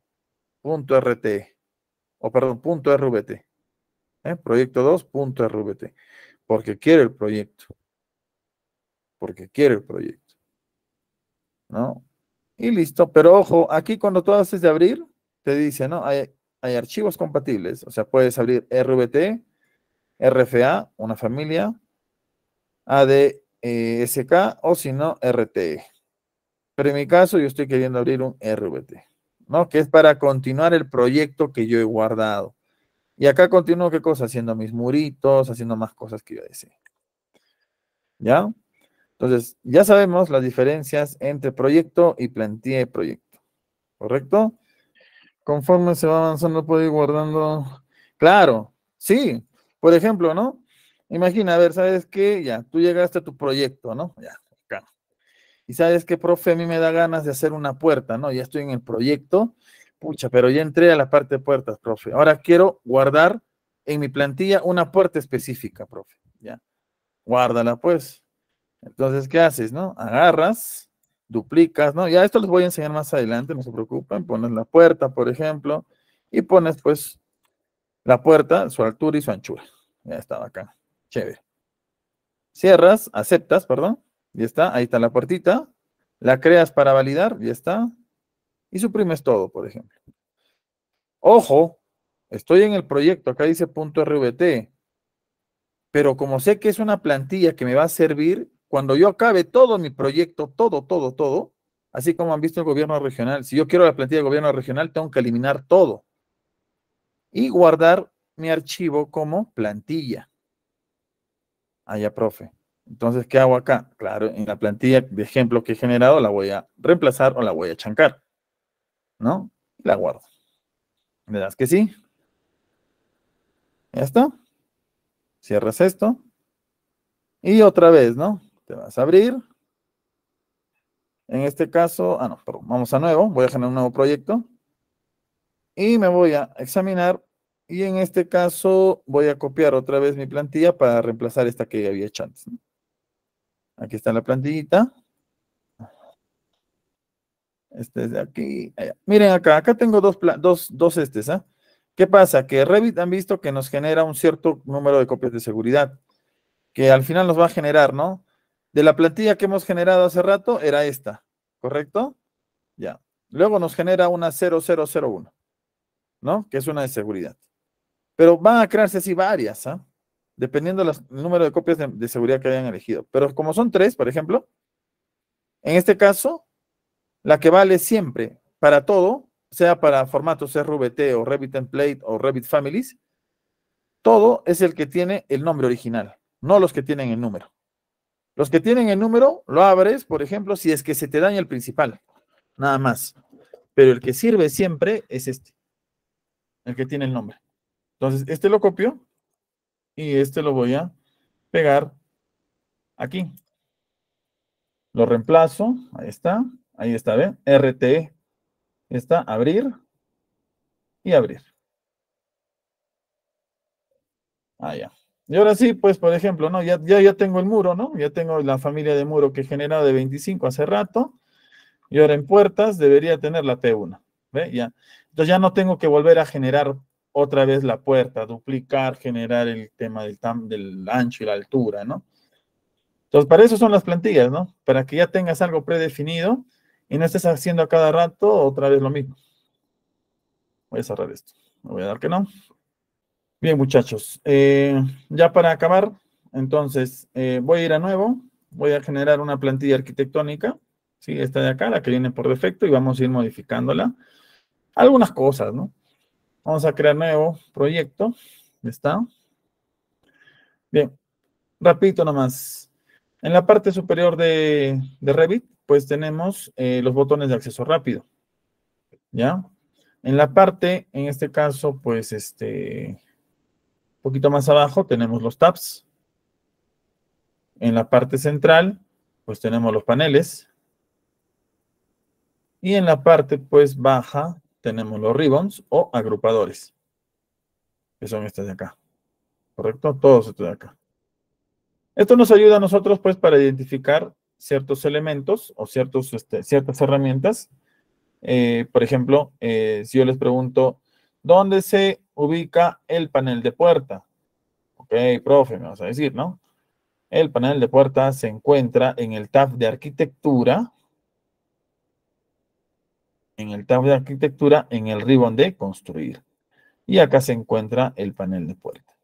punto .rt o perdón, punto .rvt. ¿Eh? Proyecto 2 punto porque quiere el proyecto. Porque quiere el proyecto. ¿No? Y listo, pero ojo, aquí cuando tú haces de abrir, te dice, ¿no? Hay, archivos compatibles, o sea, puedes abrir RVT, RFA, una familia, ADSK eh, o si no, RTE. Pero en mi caso yo estoy queriendo abrir un RVT, ¿no? Que es para continuar el proyecto que yo he guardado. Y acá continúo, ¿qué cosa? Haciendo mis muritos, haciendo más cosas que yo desee. ¿Ya? Entonces, ya sabemos las diferencias entre proyecto y plantilla de proyecto, ¿correcto? Conforme se va avanzando, puedo ir guardando. Claro, sí. Por ejemplo, ¿no? Imagina, a ver, ¿sabes qué? Ya, tú llegaste a tu proyecto, ¿no? Ya, acá. Y sabes que, profe, a mí me da ganas de hacer una puerta, ¿no? Ya estoy en el proyecto, pucha, pero ya entré a la parte de puertas, profe. Ahora quiero guardar en mi plantilla una puerta específica, profe. Ya. Guárdala, pues. Entonces, ¿qué haces, no? Agarras, duplicas, ¿no? Ya esto les voy a enseñar más adelante, no se preocupen. Pones la puerta, por ejemplo, y pones, pues, la puerta, su altura y su anchura. Ya estaba acá. Chévere. Cierras, aceptas, perdón. Ya está, ahí está la puertita. La creas para validar, ya está. Y suprimes todo, por ejemplo. Ojo, estoy en el proyecto, acá dice .rvt. Pero como sé que es una plantilla que me va a servir, cuando yo acabe todo mi proyecto, todo, todo, todo, así como han visto el gobierno regional, si yo quiero la plantilla del gobierno regional, tengo que eliminar todo y guardar mi archivo como plantilla. Allá, profe. Entonces, ¿qué hago acá? Claro, en la plantilla de ejemplo que he generado la voy a reemplazar o la voy a chancar. ¿No? La guardo. ¿Verdad que sí? ¿Ya está? Cierras esto. Y otra vez, ¿no? Te vas a abrir. En este caso, ah, no, vamos a nuevo. Voy a generar un nuevo proyecto. Y me voy a examinar. Y en este caso, voy a copiar otra vez mi plantilla para reemplazar esta que había hecho antes. Aquí está la plantillita. Este es de aquí. Miren acá, acá tengo dos, dos, dos estes. ¿ah? ¿Qué pasa? Que Revit han visto que nos genera un cierto número de copias de seguridad, que al final nos va a generar, ¿no? de la plantilla que hemos generado hace rato era esta, ¿correcto? Ya. Luego nos genera una 0001, ¿no? Que es una de seguridad. Pero van a crearse así varias, ¿ah? Dependiendo del número de copias de, seguridad que hayan elegido. Pero como son tres, por ejemplo, en este caso, la que vale siempre para todo, sea para formatos RVT o Revit Template o Revit Families, todo es el que tiene el nombre original, no los que tienen el número. Los que tienen el número, lo abres, por ejemplo, si es que se te daña el principal, nada más. Pero el que sirve siempre es este, el que tiene el nombre. Entonces, este lo copio y este lo voy a pegar aquí. Lo reemplazo, ahí está, ahí está, ¿ven? RT, e. está, abrir y abrir. Ahí y ahora sí, pues, por ejemplo, ¿no? Ya, ya, ya tengo el muro, ¿no? Ya tengo la familia de muro que he generado de 25 hace rato. Y ahora en puertas debería tener la T1. ¿Ve? Ya. Entonces ya no tengo que volver a generar otra vez la puerta, duplicar, generar el tema del, del ancho y la altura, ¿no? Entonces, para eso son las plantillas, ¿no? Para que ya tengas algo predefinido y no estés haciendo a cada rato otra vez lo mismo. Voy a cerrar esto. Me voy a dar que no. Bien, muchachos. Eh, ya para acabar, entonces eh, voy a ir a nuevo, voy a generar una plantilla arquitectónica, ¿sí? esta de acá, la que viene por defecto, y vamos a ir modificándola. Algunas cosas, ¿no? Vamos a crear nuevo proyecto, ¿está? Bien, rapidito nomás. En la parte superior de, de Revit, pues tenemos eh, los botones de acceso rápido, ¿ya? En la parte, en este caso, pues este, poquito más abajo tenemos los tabs. En la parte central, pues tenemos los paneles. Y en la parte pues baja tenemos los ribbons o agrupadores, que son estos de acá. ¿Correcto? Todos estos de acá. Esto nos ayuda a nosotros pues para identificar ciertos elementos o ciertos, este, ciertas herramientas. Eh, por ejemplo, eh, si yo les pregunto ¿Dónde se ubica el panel de puerta? Ok, profe, me vas a decir, ¿no? El panel de puerta se encuentra en el tab de arquitectura, en el tab de arquitectura, en el ribbon de construir. Y acá se encuentra el panel de puerta.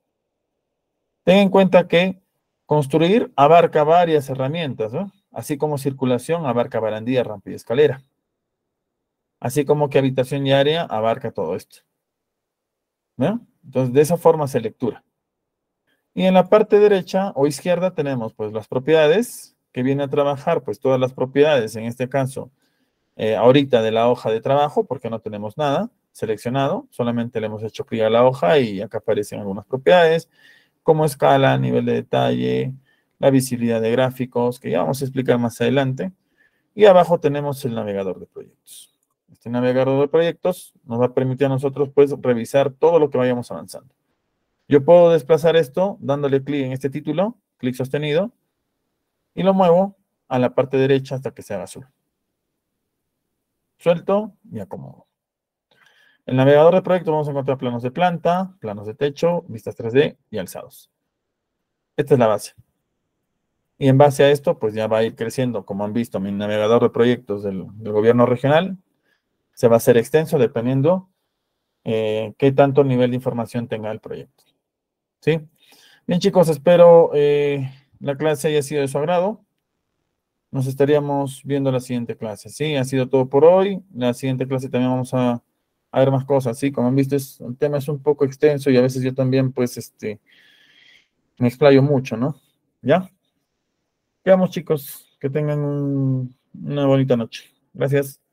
Ten en cuenta que construir abarca varias herramientas, ¿no? así como circulación abarca barandilla, rampa y escalera. Así como que habitación y área abarca todo esto. Entonces, de esa forma se lectura. Y en la parte derecha o izquierda tenemos pues las propiedades que viene a trabajar, pues todas las propiedades, en este caso, eh, ahorita de la hoja de trabajo, porque no tenemos nada seleccionado, solamente le hemos hecho clic a la hoja y acá aparecen algunas propiedades, como escala, nivel de detalle, la visibilidad de gráficos, que ya vamos a explicar más adelante. Y abajo tenemos el navegador de proyectos. Este navegador de proyectos nos va a permitir a nosotros pues revisar todo lo que vayamos avanzando. Yo puedo desplazar esto dándole clic en este título, clic sostenido, y lo muevo a la parte derecha hasta que se haga azul. Suelto y acomodo. En el navegador de proyectos vamos a encontrar planos de planta, planos de techo, vistas 3D y alzados. Esta es la base. Y en base a esto, pues ya va a ir creciendo. Como han visto, mi navegador de proyectos del, del gobierno regional se va a hacer extenso dependiendo eh, qué tanto nivel de información tenga el proyecto. ¿Sí? Bien chicos, espero eh, la clase haya sido de su agrado. Nos estaríamos viendo la siguiente clase. Sí, ha sido todo por hoy. La siguiente clase también vamos a, ver más cosas. Sí, como han visto, el tema es un poco extenso y a veces yo también, pues, este, me explayo mucho, ¿no? ¿Ya? Quedamos chicos. Que tengan una bonita noche. Gracias.